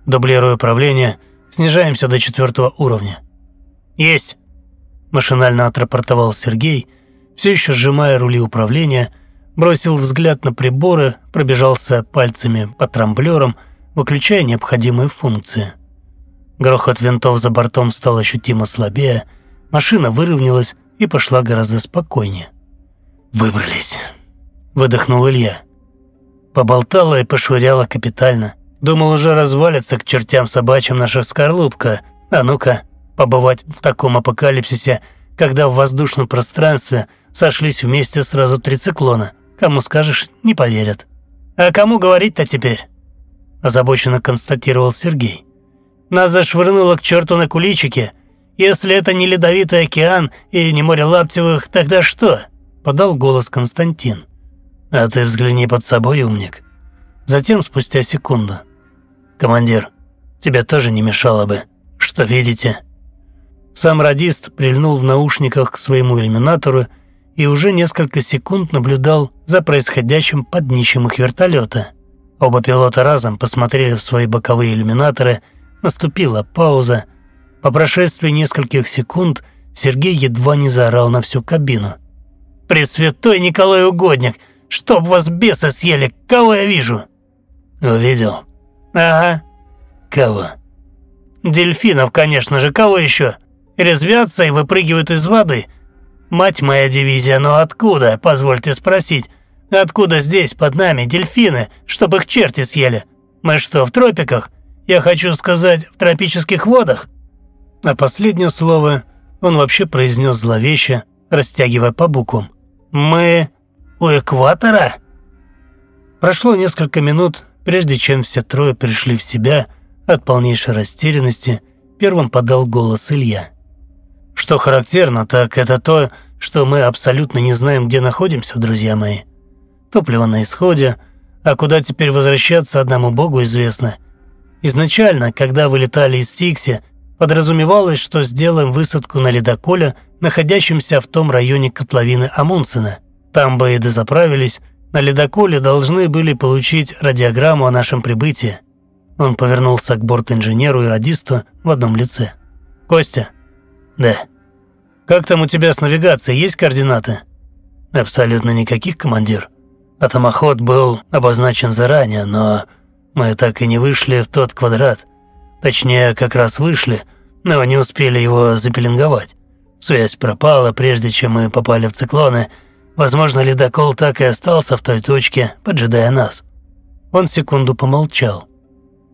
Дублируя управление, снижаемся до четвертого уровня. Есть. Машинально отрапортовал Сергей, все еще сжимая рули управления, бросил взгляд на приборы, пробежался пальцами по трамблерам, выключая необходимые функции. Грохот винтов за бортом стал ощутимо слабее, машина выровнялась и пошла гораздо спокойнее. «Выбрались», – выдохнул Илья. Поболтала и пошвыряла капитально. Думал, уже развалится к чертям собачьим наша скорлупка. А ну-ка, побывать в таком апокалипсисе, когда в воздушном пространстве сошлись вместе сразу три циклона. Кому скажешь, не поверят. «А кому говорить-то теперь?» – озабоченно констатировал Сергей. Нас зашвырнуло к черту на куличики. Если это не ледовитый океан и не море Лаптевых, тогда что?» – подал голос Константин. «А ты взгляни под собой, умник». Затем, спустя секунду. «Командир, тебе тоже не мешало бы. Что видите?» Сам радист прильнул в наушниках к своему иллюминатору и уже несколько секунд наблюдал за происходящим под днищем их вертолета. Оба пилота разом посмотрели в свои боковые иллюминаторы – Наступила пауза. По прошествии нескольких секунд Сергей едва не заорал на всю кабину. «Пресвятой Николай Угодник! Чтоб вас бесы съели! Кого я вижу?» «Увидел?» «Ага». «Кого?» «Дельфинов, конечно же, кого еще? Резвятся и выпрыгивают из воды. Мать моя дивизия, но откуда, позвольте спросить, откуда здесь под нами дельфины, чтобы их черти съели? Мы что, в тропиках? Я хочу сказать, в тропических водах». А последнее слово он вообще произнес зловеще, растягивая по буквам. «Мы у экватора?» Прошло несколько минут, прежде чем все трое пришли в себя от полнейшей растерянности, первым подал голос Илья. «Что характерно, так это то, что мы абсолютно не знаем, где находимся, друзья мои. Топливо на исходе, а куда теперь возвращаться, одному богу известно. Изначально, когда вылетали из Сикси, подразумевалось, что сделаем высадку на ледоколе, находящемся в том районе котловины Амундсена. Там бы и дозаправились, на ледоколе должны были получить радиограмму о нашем прибытии. Он повернулся к борт-инженеру и радисту в одном лице. «Костя?» «Да». «Как там у тебя с навигацией? Есть координаты?» «Абсолютно никаких, командир. Атомоход был обозначен заранее, но мы так и не вышли в тот квадрат. Точнее, как раз вышли, но не успели его запеленговать. Связь пропала, прежде чем мы попали в циклоны. Возможно, ледокол так и остался в той точке, поджидая нас. Он секунду помолчал.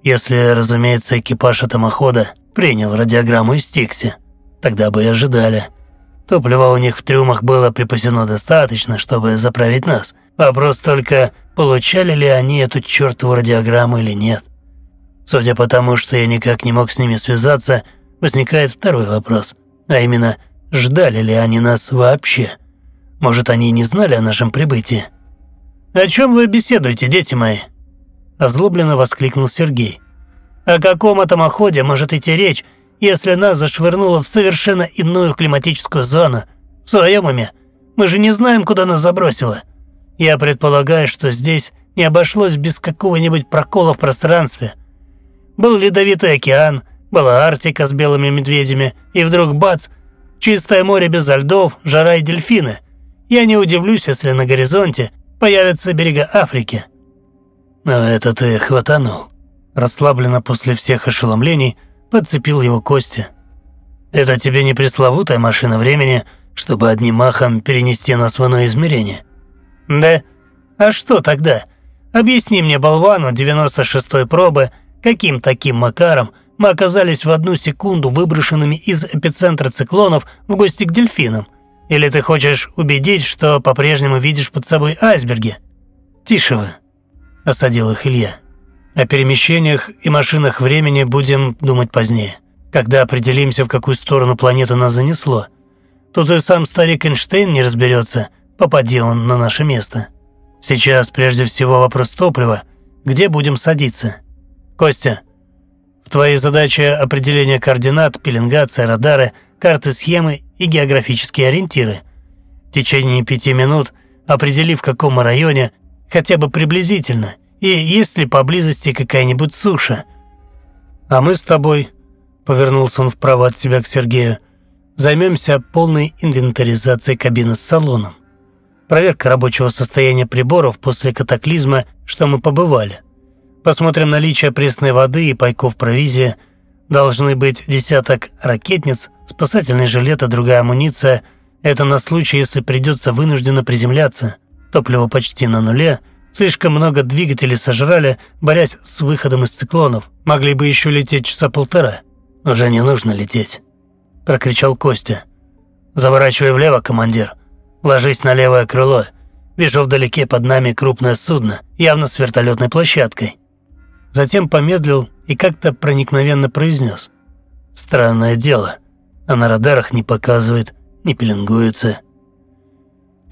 Если, разумеется, экипаж атомохода принял радиограмму из Тикси, тогда бы и ожидали – Топлива у них в трюмах было припасено достаточно, чтобы заправить нас. Вопрос только, получали ли они эту чертову радиограмму или нет. Судя по тому, что я никак не мог с ними связаться, возникает второй вопрос, а именно, ждали ли они нас вообще? Может, они не знали о нашем прибытии? «О чем вы беседуете, дети мои?» – озлобленно воскликнул Сергей. «О каком атомоходе может идти речь, если нас зашвырнуло в совершенно иную климатическую зону? В своем уме? Мы же не знаем, куда нас забросило. Я предполагаю, что здесь не обошлось без какого-нибудь прокола в пространстве. Был ледовитый океан, была Арктика с белыми медведями, и вдруг бац, чистое море без льдов, жара и дельфины. Я не удивлюсь, если на горизонте появятся берега Африки. Но это ты хватанул. Расслабленно после всех ошеломлений – подцепил его Костя. «Это тебе не пресловутая машина времени, чтобы одним махом перенести нас в иное измерение?» «Да? А что тогда? Объясни мне, болвану 96-й пробы, каким таким макаром мы оказались в одну секунду выброшенными из эпицентра циклонов в гости к дельфинам? Или ты хочешь убедить, что по-прежнему видишь под собой айсберги?» «Тише вы», – осадил их Илья. О перемещениях и машинах времени будем думать позднее, когда определимся, в какую сторону планета нас занесло. Тут и сам старик Эйнштейн не разберется, попади он на наше место. Сейчас прежде всего вопрос топлива. Где будем садиться? Костя, в твоей задаче определение координат, пеленгация, радары, карты, схемы и географические ориентиры. В течение пяти минут, определив в каком районе, хотя бы приблизительно – и есть ли поблизости какая-нибудь суша. А мы с тобой, повернулся он вправо от себя к Сергею, займемся полной инвентаризацией кабины с салоном. Проверка рабочего состояния приборов после катаклизма, что мы побывали. Посмотрим наличие пресной воды и пайков провизии. Должны быть десяток ракетниц, спасательный жилет и другая амуниция. Это на случай, если придется вынужденно приземляться. Топливо почти на нуле – Слишком много двигателей сожрали, борясь с выходом из циклонов. Могли бы еще лететь часа полтора. Уже не нужно лететь», – прокричал Костя. «Заворачивай влево, командир. Ложись на левое крыло. Вижу вдалеке под нами крупное судно, явно с вертолетной площадкой». Затем помедлил и как-то проникновенно произнес: «Странное дело. А на радарах не показывает, не пеленгуется».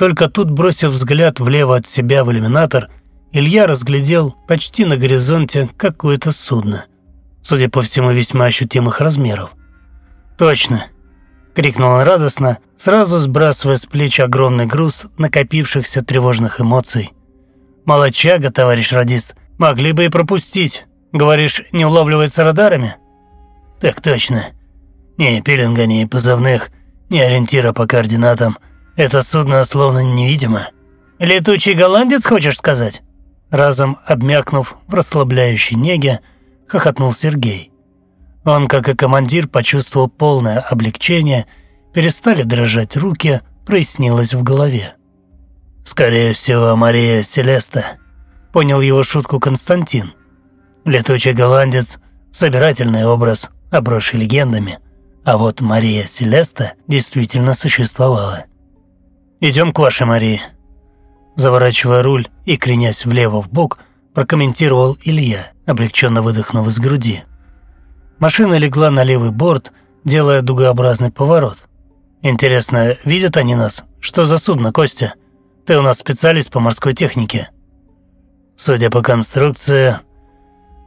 Только тут, бросив взгляд влево от себя в иллюминатор, Илья разглядел почти на горизонте какое-то судно. Судя по всему, весьма ощутимых размеров. «Точно!» – крикнул он радостно, сразу сбрасывая с плеч огромный груз накопившихся тревожных эмоций. «Молодчага, товарищ радист, могли бы и пропустить. Говоришь, не улавливается радарами?» «Так точно. Ни пилинга, ни позывных, ни ориентира по координатам – это судно словно невидимо. Летучий голландец, хочешь сказать? Разом обмякнув в расслабляющей неге, хохотнул Сергей. Он, как и командир, почувствовал полное облегчение, перестали дрожать руки, прояснилось в голове. «Скорее всего, Мария Селеста», – понял его шутку Константин. «Летучий голландец – собирательный образ, обросший легендами, а вот Мария Селеста действительно существовала». «Идем к вашей Марии», – заворачивая руль и кренясь влево в бок, прокомментировал Илья, облегченно выдохнув из груди. Машина легла на левый борт, делая дугообразный поворот. «Интересно, видят они нас? Что за судно, Костя? Ты у нас специалист по морской технике». Судя по конструкции,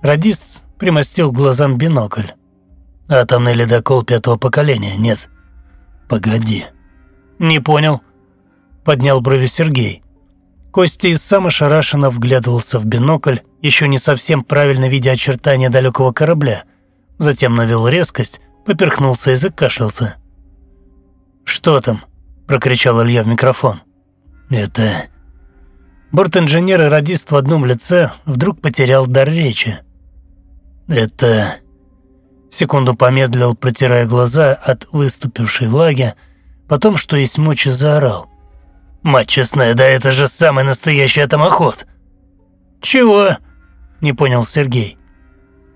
радист примостил глазам бинокль. Атомный ледокол пятого поколения, нет. Погоди. Не понял. – поднял брови Сергей. Костя и сам ошарашенно вглядывался в бинокль, еще не совсем правильно видя очертания далекого корабля. Затем навел резкость, поперхнулся и закашлялся. «Что там?» – прокричал Илья в микрофон. «Это...» Борт-инженер и радист в одном лице вдруг потерял дар речи. «Это...» Секунду помедлил, протирая глаза от выступившей влаги, потом, что есть мочи, заорал. Мать честная, да это же самый настоящий атомоход. Чего? Не понял Сергей.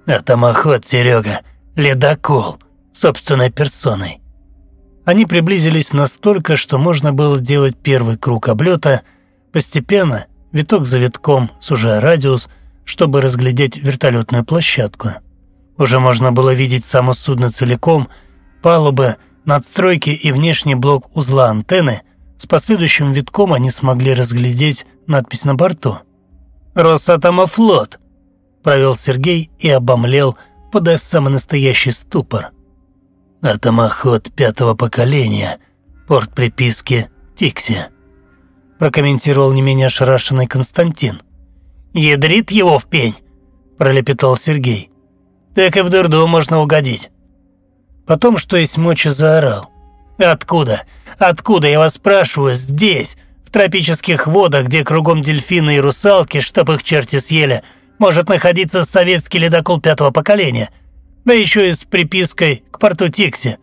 Атомоход, Серега, ледокол, собственной персоной. Они приблизились настолько, что можно было делать первый круг облета, постепенно, виток за витком, сужая радиус, чтобы разглядеть вертолетную площадку. Уже можно было видеть само судно целиком, палубы, надстройки и внешний блок узла антенны, с последующим витком они смогли разглядеть надпись на борту. «Росатомофлот», – провел Сергей и обомлел, подав самый настоящий ступор. «Атомоход пятого поколения, порт приписки Тикси», – прокомментировал не менее ошарашенный Константин. «Ядрит его в пень», – пролепетал Сергей. «Так и в дурду можно угодить». Потом, что есть мочи, заорал – Откуда? Откуда, я вас спрашиваю, здесь, в тропических водах, где кругом дельфины и русалки, чтоб их черти съели, может находиться советский ледокол пятого поколения? Да еще и с припиской к порту Тикси.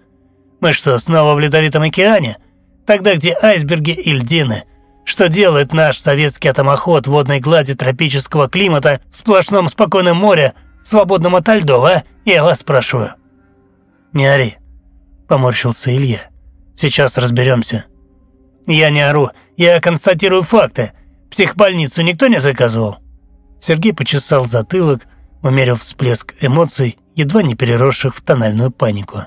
Мы что, снова в Ледовитом океане? Тогда где айсберги и льдины? Что делает наш советский атомоход в водной глади тропического климата в сплошном спокойном море, свободном от льдов, а? Я вас спрашиваю. «Не ори», – поморщился Илья. Сейчас разберемся. Я не ору, я констатирую факты. Психбольницу никто не заказывал. Сергей почесал затылок, умерив всплеск эмоций, едва не переросших в тональную панику.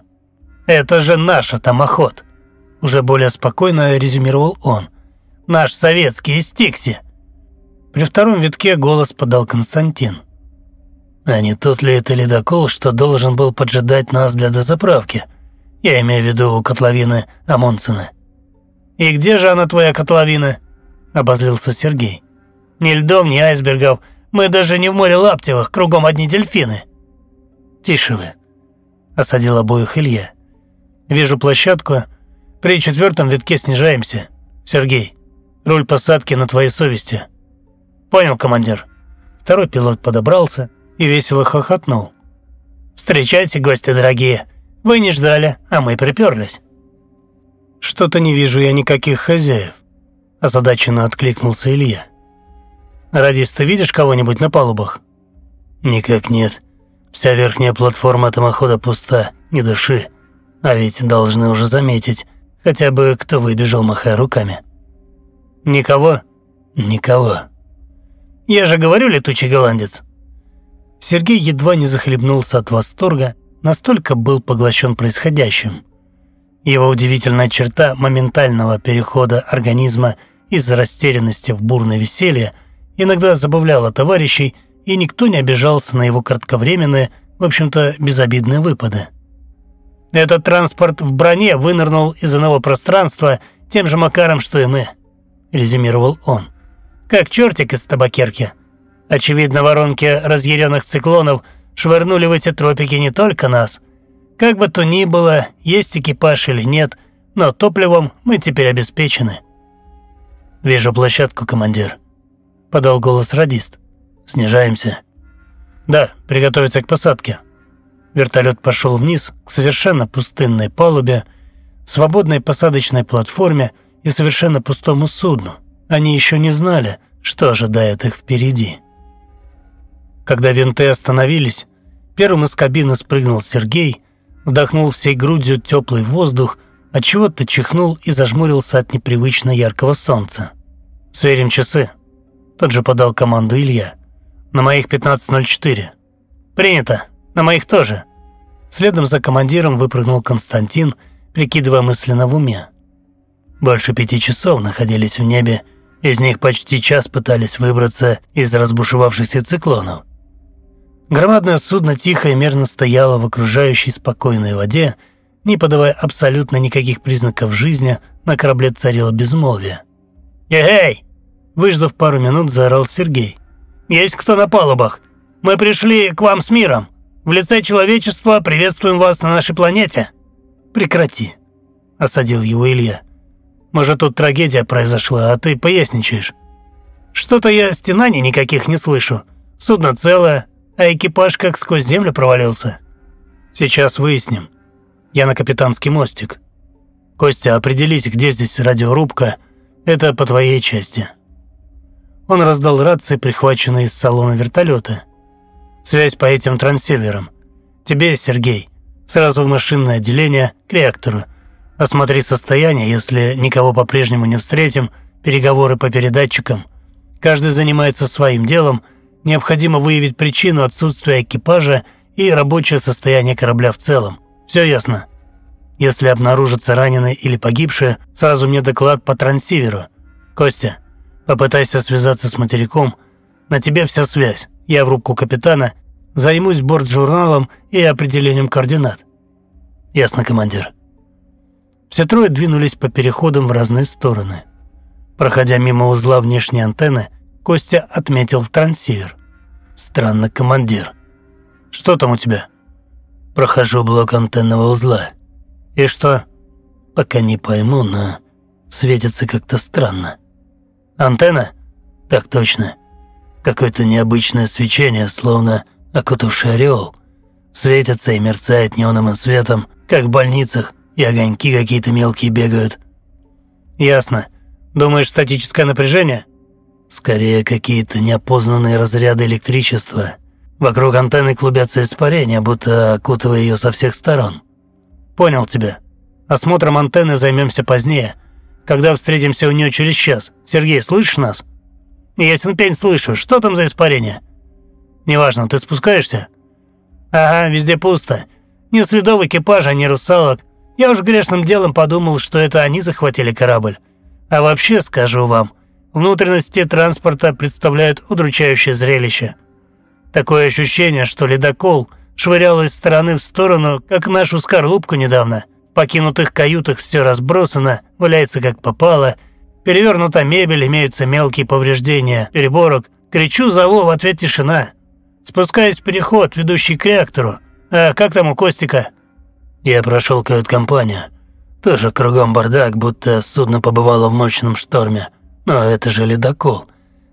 «Это же наш атомоход!» Уже более спокойно резюмировал он. «Наш советский из При втором витке голос подал Константин. «А не тот ли это ледокол, что должен был поджидать нас для дозаправки?» Я имею в виду котловины Амонсена». «И где же она, твоя котловина?» – обозлился Сергей. «Ни льдом, ни айсбергов. Мы даже не в море Лаптевых, кругом одни дельфины». «Тише вы», – осадил обоих Илья. «Вижу площадку. При четвертом витке снижаемся. Сергей, руль посадки на твоей совести». «Понял, командир». Второй пилот подобрался и весело хохотнул. «Встречайте, гости дорогие!» Вы не ждали, а мы приперлись». «Что-то не вижу я никаких хозяев», – озадаченно откликнулся Илья. «Радис, ты видишь кого-нибудь на палубах?» «Никак нет. Вся верхняя платформа томохода пуста, не души. А ведь должны уже заметить, хотя бы кто выбежал, махая руками». «Никого?» «Никого». «Я же говорю, летучий голландец». Сергей едва не захлебнулся от восторга, настолько был поглощен происходящим. Его удивительная черта моментального перехода организма из растерянности в бурное веселье иногда забавляла товарищей, и никто не обижался на его кратковременные, в общем-то, безобидные выпады. Этот транспорт в броне вынырнул из иного пространства тем же макаром, что и мы», – резюмировал он. «Как чертик из табакерки. Очевидно, воронки разъяренных циклонов – швырнули в эти тропики не только нас. Как бы то ни было, есть экипаж или нет, но топливом мы теперь обеспечены. «Вижу площадку, командир», – подал голос радист. «Снижаемся». «Да, приготовиться к посадке». Вертолет пошел вниз к совершенно пустынной палубе, свободной посадочной платформе и совершенно пустому судну. Они еще не знали, что ожидает их впереди. Когда винты остановились, первым из кабины спрыгнул Сергей, вдохнул всей грудью теплый воздух, отчего-то чихнул и зажмурился от непривычно яркого солнца. «Сверим часы», – тут же подал команду Илья. «На моих 15.04». «Принято. На моих тоже». Следом за командиром выпрыгнул Константин, прикидывая мысленно в уме. Больше пяти часов находились в небе, из них почти час пытались выбраться из разбушевавшихся циклонов. Громадное судно тихо и мерно стояло в окружающей спокойной воде, не подавая абсолютно никаких признаков жизни, на корабле царило безмолвие. «Эй!» – выждав пару минут, заорал Сергей. «Есть кто на палубах? Мы пришли к вам с миром! В лице человечества приветствуем вас на нашей планете!» «Прекрати!» – осадил его Илья. «Может, тут трагедия произошла, а ты поясничаешь?» «Что-то я стенаний никаких не слышу. Судно целое, а экипаж как сквозь землю провалился. Сейчас выясним. Я на капитанский мостик. Костя, определись, где здесь радиорубка. Это по твоей части. Он раздал рации, прихваченные из салона вертолета. Связь по этим трансиверам. Тебе, Сергей, сразу в машинное отделение к реактору. Осмотри состояние, если никого по-прежнему не встретим, переговоры по передатчикам. Каждый занимается своим делом – Необходимо выявить причину отсутствия экипажа и рабочее состояние корабля в целом. Все ясно. Если обнаружатся раненые или погибшие, сразу мне доклад по трансиверу. Костя, попытайся связаться с материком. На тебе вся связь. Я в рубку капитана. Займусь борт-журналом и определением координат. Ясно, командир. Все трое двинулись по переходам в разные стороны. Проходя мимо узла внешней антенны, Костя отметил в трансивер. «Странно, командир. Что там у тебя?» «Прохожу блок антенного узла. И что?» «Пока не пойму, но светится как-то странно». «Антенна?» «Так точно. Какое-то необычное свечение, словно окутавший орел. Светится и мерцает неоновым светом, как в больницах, и огоньки какие-то мелкие бегают». «Ясно. Думаешь, статическое напряжение?» Скорее, какие-то неопознанные разряды электричества. Вокруг антенны клубятся испарения, будто окутывая ее со всех сторон. Понял тебя. Осмотром антенны займемся позднее, когда встретимся у нее через час. Сергей, слышишь нас? Ясен пень слышу. Что там за испарение? Неважно, ты спускаешься? Ага, везде пусто. Ни следов экипажа, ни русалок. Я уж грешным делом подумал, что это они захватили корабль. А вообще, скажу вам, Внутренности транспорта представляют удручающее зрелище. Такое ощущение, что ледокол швырял из стороны в сторону, как нашу скорлупку недавно. В покинутых каютах все разбросано, валяется как попало, перевернута мебель, имеются мелкие повреждения, переборок. Кричу, зову, в ответ тишина. Спускаюсь в переход, ведущий к реактору. А как там у Костика? Я прошел кают-компанию. Тоже кругом бардак, будто судно побывало в мощном шторме. Но это же ледокол.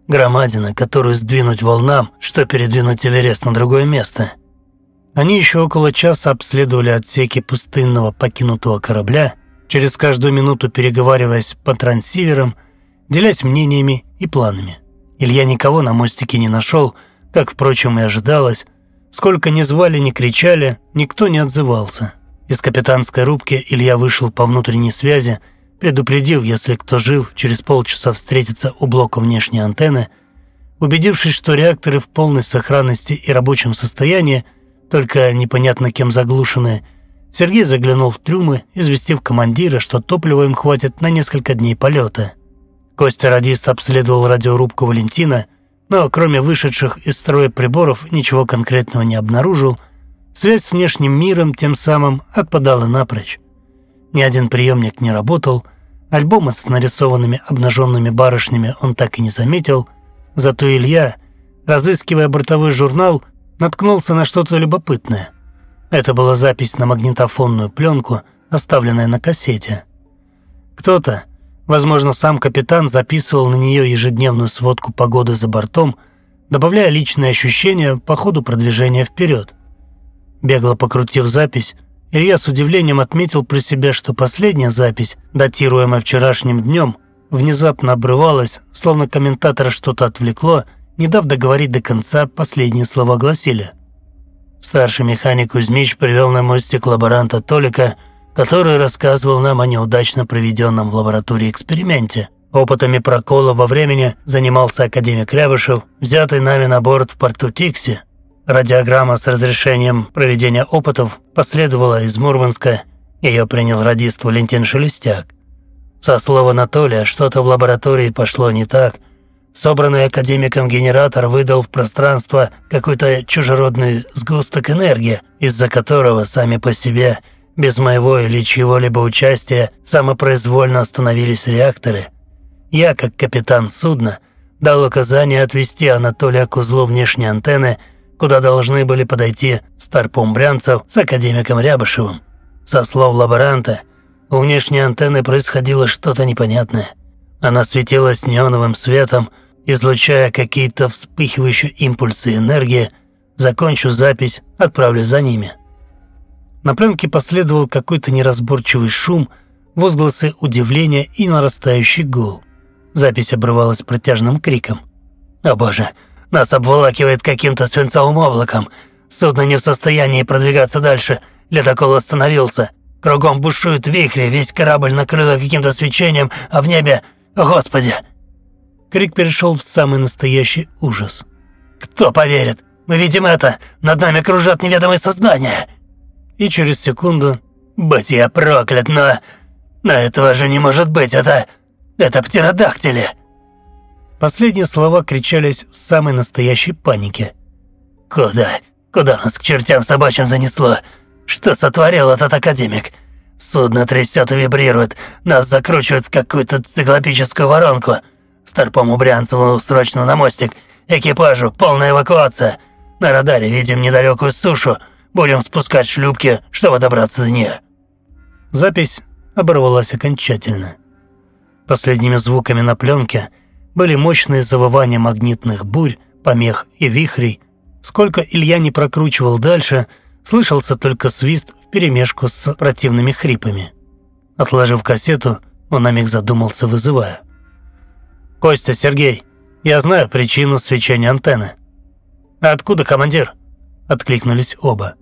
Громадина, которую сдвинуть волнам, что передвинуть Эверест на другое место. Они еще около часа обследовали отсеки пустынного покинутого корабля, через каждую минуту переговариваясь по трансиверам, делясь мнениями и планами. Илья никого на мостике не нашел, как, впрочем, и ожидалось. Сколько ни звали, ни кричали, никто не отзывался. Из капитанской рубки Илья вышел по внутренней связи – предупредив, если кто жив, через полчаса встретиться у блока внешней антенны, убедившись, что реакторы в полной сохранности и рабочем состоянии, только непонятно кем заглушенные, Сергей заглянул в трюмы, известив командира, что топлива им хватит на несколько дней полета. Костя-радист обследовал радиорубку Валентина, но кроме вышедших из строя приборов ничего конкретного не обнаружил, связь с внешним миром тем самым отпадала напрочь. Ни один приемник не работал – Альбома с нарисованными обнаженными барышнями он так и не заметил, зато Илья, разыскивая бортовой журнал, наткнулся на что-то любопытное. Это была запись на магнитофонную пленку, оставленная на кассете. Кто-то, возможно, сам капитан записывал на нее ежедневную сводку погоды за бортом, добавляя личные ощущения по ходу продвижения вперед. Бегло покрутив запись, Илья с удивлением отметил про себя, что последняя запись, датируемая вчерашним днем, внезапно обрывалась, словно комментатора что-то отвлекло, не дав договорить до конца, последние слова гласили. Старший механик Кузьмич привел на мостик лаборанта Толика, который рассказывал нам о неудачно проведенном в лаборатории эксперименте. Опытами прокола во времени занимался академик Рябышев, взятый нами на борт в порту Тикси. Радиограмма с разрешением проведения опытов последовала из Мурманска. Ее принял радист Валентин Шелестяк. Со слов Анатолия, что-то в лаборатории пошло не так. Собранный академиком генератор выдал в пространство какой-то чужеродный сгусток энергии, из-за которого сами по себе, без моего или чьего-либо участия, самопроизвольно остановились реакторы. Я, как капитан судна, дал указание отвести Анатолия к узлу внешней антенны – куда должны были подойти старпом Брянцев с академиком Рябышевым. Со слов лаборанта, у внешней антенны происходило что-то непонятное. Она светилась неоновым светом, излучая какие-то вспыхивающие импульсы энергии. Закончу запись, отправлю за ними. На пленке последовал какой-то неразборчивый шум, возгласы удивления и нарастающий гул. Запись обрывалась протяжным криком. «О боже!» Нас обволакивает каким-то свинцовым облаком. Судно не в состоянии продвигаться дальше. Ледокол остановился. Кругом бушуют вихри, весь корабль накрыло каким-то свечением, а в небе... Господи!» Крик перешел в самый настоящий ужас. «Кто поверит? Мы видим это! Над нами кружат неведомые создания!» И через секунду... «Быть я проклят, но... Но этого же не может быть, это... Это птеродактили!» Последние слова кричались в самой настоящей панике. «Куда? Куда нас к чертям собачьим занесло? Что сотворил этот академик? Судно трясет и вибрирует, нас закручивают в какую-то циклопическую воронку. Старпому Брянцеву срочно на мостик, экипажу полная эвакуация. На радаре видим недалекую сушу, будем спускать шлюпки, чтобы добраться до нее». Запись оборвалась окончательно. Последними звуками на пленке – были мощные завывания магнитных бурь, помех и вихрей. Сколько Илья не прокручивал дальше, слышался только свист вперемешку с противными хрипами. Отложив кассету, он на миг задумался, вызывая. «Костя, Сергей, я знаю причину свечения антенны». «А откуда, командир?» – откликнулись оба.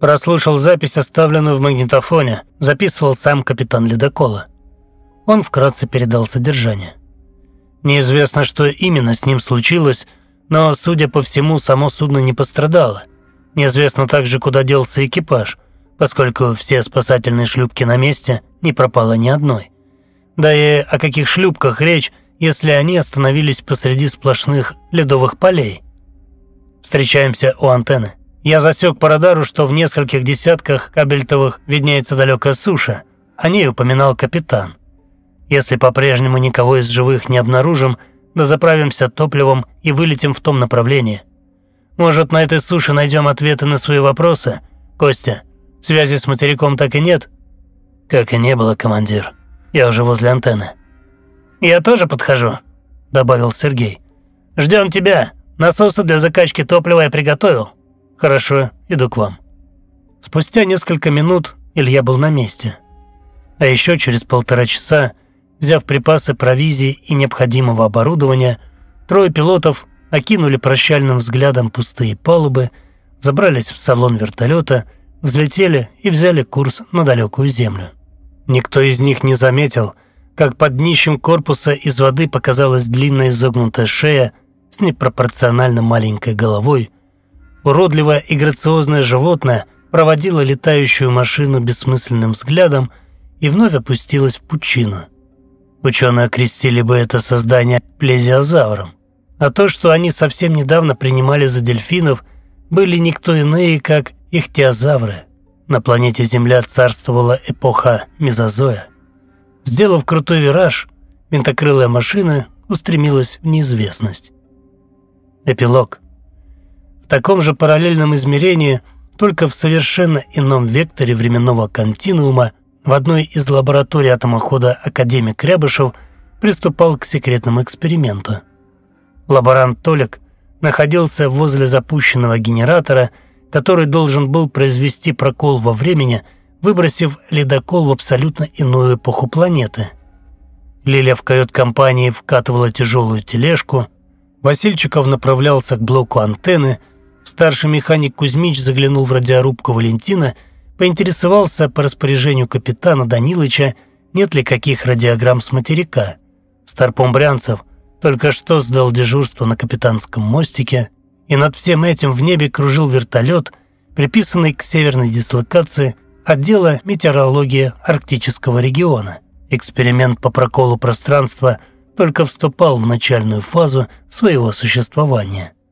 Прослушал запись, оставленную в магнитофоне, записывал сам капитан ледокола. Он вкратце передал содержание – Неизвестно, что именно с ним случилось, но, судя по всему, само судно не пострадало. Неизвестно также, куда делся экипаж, поскольку все спасательные шлюпки на месте не пропало ни одной. Да и о каких шлюпках речь, если они остановились посреди сплошных ледовых полей? Встречаемся у антенны. Я засек по радару, что в нескольких десятках кабельтовых виднеется далекая суша. О ней упоминал капитан. Если по-прежнему никого из живых не обнаружим, да заправимся топливом и вылетим в том направлении. Может, на этой суше найдем ответы на свои вопросы? Костя, связи с материком так и нет? Как и не было, командир. Я уже возле антенны. Я тоже подхожу, добавил Сергей. Ждем тебя. Насосы для закачки топлива я приготовил. Хорошо, иду к вам. Спустя несколько минут Илья был на месте. А еще через полтора часа Взяв припасы провизии и необходимого оборудования, трое пилотов окинули прощальным взглядом пустые палубы, забрались в салон вертолета, взлетели и взяли курс на далекую землю. Никто из них не заметил, как под днищем корпуса из воды показалась длинная изогнутая шея с непропорционально маленькой головой. Уродливое и грациозное животное проводило летающую машину бессмысленным взглядом и вновь опустилось в пучину – Ученые окрестили бы это создание плезиозавром. А то, что они совсем недавно принимали за дельфинов, были никто иные, как ихтиозавры. На планете Земля царствовала эпоха мезозоя. Сделав крутой вираж, винтокрылая машина устремилась в неизвестность. Эпилог. В таком же параллельном измерении, только в совершенно ином векторе временного континуума – в одной из лабораторий атомохода академик Рябышев приступал к секретному эксперименту. Лаборант Толик находился возле запущенного генератора, который должен был произвести прокол во времени, выбросив ледокол в абсолютно иную эпоху планеты. Лиля в кают-компании вкатывала тяжелую тележку, Васильчиков направлялся к блоку антенны, старший механик Кузьмич заглянул в радиорубку Валентина и, Поинтересовался по распоряжению капитана Данилыча, нет ли каких радиограмм с материка. Старпом Брянцев только что сдал дежурство на капитанском мостике, и над всем этим в небе кружил вертолет, приписанный к северной дислокации отдела метеорологии Арктического региона. Эксперимент по проколу пространства только вступал в начальную фазу своего существования –